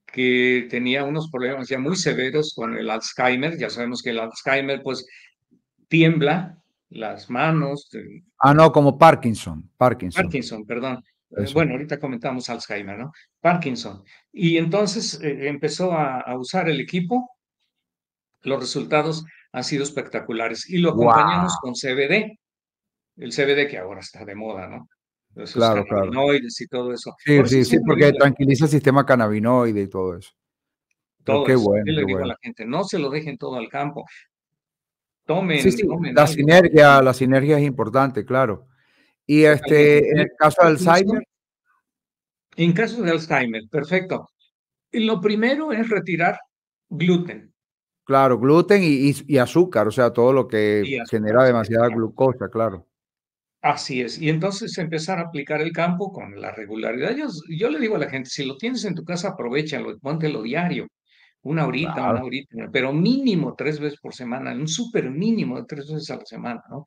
que tenía unos problemas ya muy severos con el Alzheimer. Ya sabemos que el Alzheimer, pues, tiembla las manos. Ah, no, como Parkinson. Parkinson, Parkinson perdón. Eh, bueno, ahorita comentamos Alzheimer, ¿no? Parkinson. Y entonces eh, empezó a, usar el equipo. Los resultados han sido espectaculares y lo acompañamos con CBD. El CBD que ahora está de moda, ¿no? claro, cannabinoides y todo eso. Sí, sí, sí, porque tranquiliza el sistema cannabinoide y todo eso. Todo qué Bueno, no se lo dejen todo al campo. Tomen, La sinergia, la sinergia es importante, claro. Y este, en el caso de Alzheimer. En caso de Alzheimer, perfecto. Lo primero es retirar gluten. Claro, gluten y, azúcar, o sea, todo lo que genera demasiada glucosa, claro. Así es. Y entonces empezar a aplicar el campo con la regularidad. Yo, le digo a la gente, si lo tienes en tu casa, aprovechalo, póntelo diario, una horita, una horita, pero mínimo tres veces por semana, un súper mínimo de tres veces a la semana, ¿no?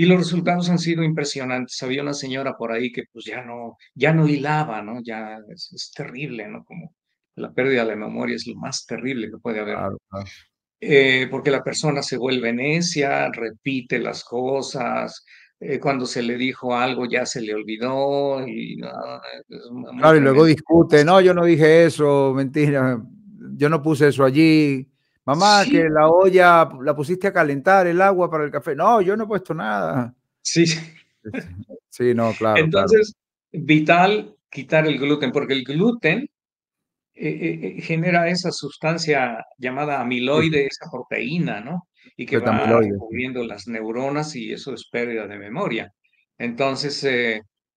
Y los resultados han sido impresionantes. Había una señora por ahí que pues ya no, ya no hilaba, ¿no? Ya es, terrible, ¿no? Como la pérdida de la memoria es lo más terrible que puede haber. Claro, eh, porque la persona se vuelve necia, repite las cosas, eh, cuando se le dijo algo ya se le olvidó. Y, ah, claro, y luego discute, no, yo no dije eso, mentira, yo no puse eso allí. Mamá, que la olla la pusiste a calentar el agua para el café. No, yo no he puesto nada. Sí. Sí, no, claro. Entonces, vital quitar el gluten, porque el gluten eh, eh, eh, genera esa sustancia llamada amiloide, esa proteína, ¿no? Y que va moviendo las neuronas y eso es pérdida de memoria. Entonces,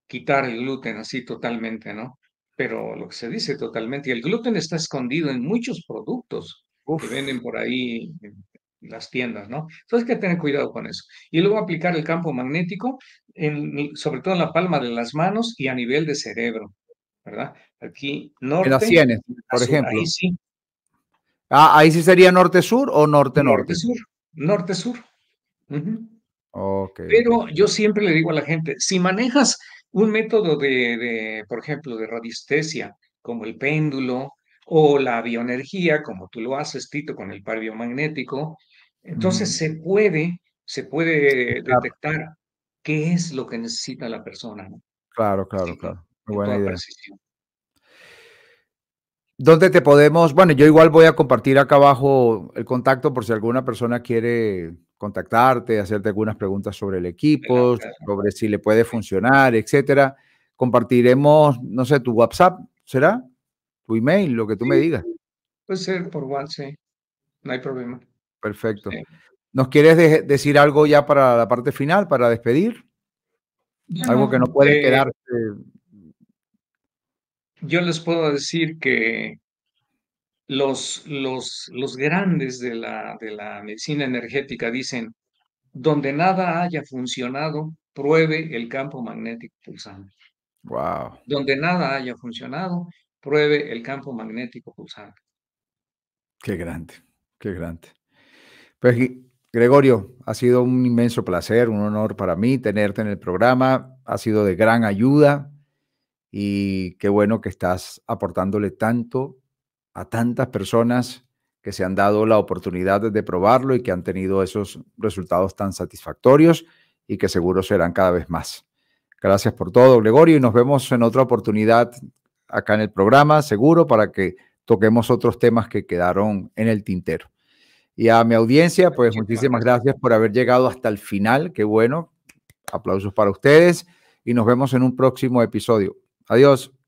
quitar el gluten así totalmente, ¿no? Pero lo que se dice totalmente, y el gluten está escondido en muchos productos que venden por ahí en las tiendas, ¿no? Entonces hay que tener cuidado con eso. Y luego aplicar el campo magnético, sobre todo en la palma de las manos y a nivel de cerebro, ¿verdad? Aquí norte. En las sienes, por ejemplo. Ahí sí. Ah, ahí sí sería norte-sur o norte-norte. Norte-sur. Norte-sur. Pero yo siempre le digo a la gente, si manejas un método de, de por ejemplo, de radiestesia, como el péndulo, o la bioenergía, como tú lo haces, Tito, con el par biomagnético. Entonces se puede, se puede detectar qué es lo que necesita la persona. Claro, claro, claro. Muy buena idea. ¿Dónde te podemos? Bueno, yo igual voy a compartir acá abajo el contacto por si alguna persona quiere contactarte, hacerte algunas preguntas sobre el equipo, sobre si le puede funcionar, etcétera. Compartiremos, no sé, tu WhatsApp, ¿será? tu email, lo que tú me digas. Puede ser por WhatsApp, No hay problema. Perfecto. ¿Nos quieres decir algo ya para la parte final, para despedir? algo que no puede eh, quedarse. Yo les puedo decir que los, los, los grandes de la, de la medicina energética dicen, donde nada haya funcionado, pruebe el campo magnético pulsante. Wow. Donde nada haya funcionado pruebe el campo magnético pulsante. Qué grande, qué grande. Pues Gregorio, ha sido un inmenso placer, un honor para mí tenerte en el programa, ha sido de gran ayuda y qué bueno que estás aportándole tanto a tantas personas que se han dado la oportunidad de probarlo y que han tenido esos resultados tan satisfactorios y que seguro serán cada vez más. Gracias por todo, Gregorio, y nos vemos en otra oportunidad acá en el programa, seguro, para que toquemos otros temas que quedaron en el tintero. Y a mi audiencia, pues muchísimas gracias por haber llegado hasta el final. Qué bueno. Aplausos para ustedes y nos vemos en un próximo episodio. Adiós.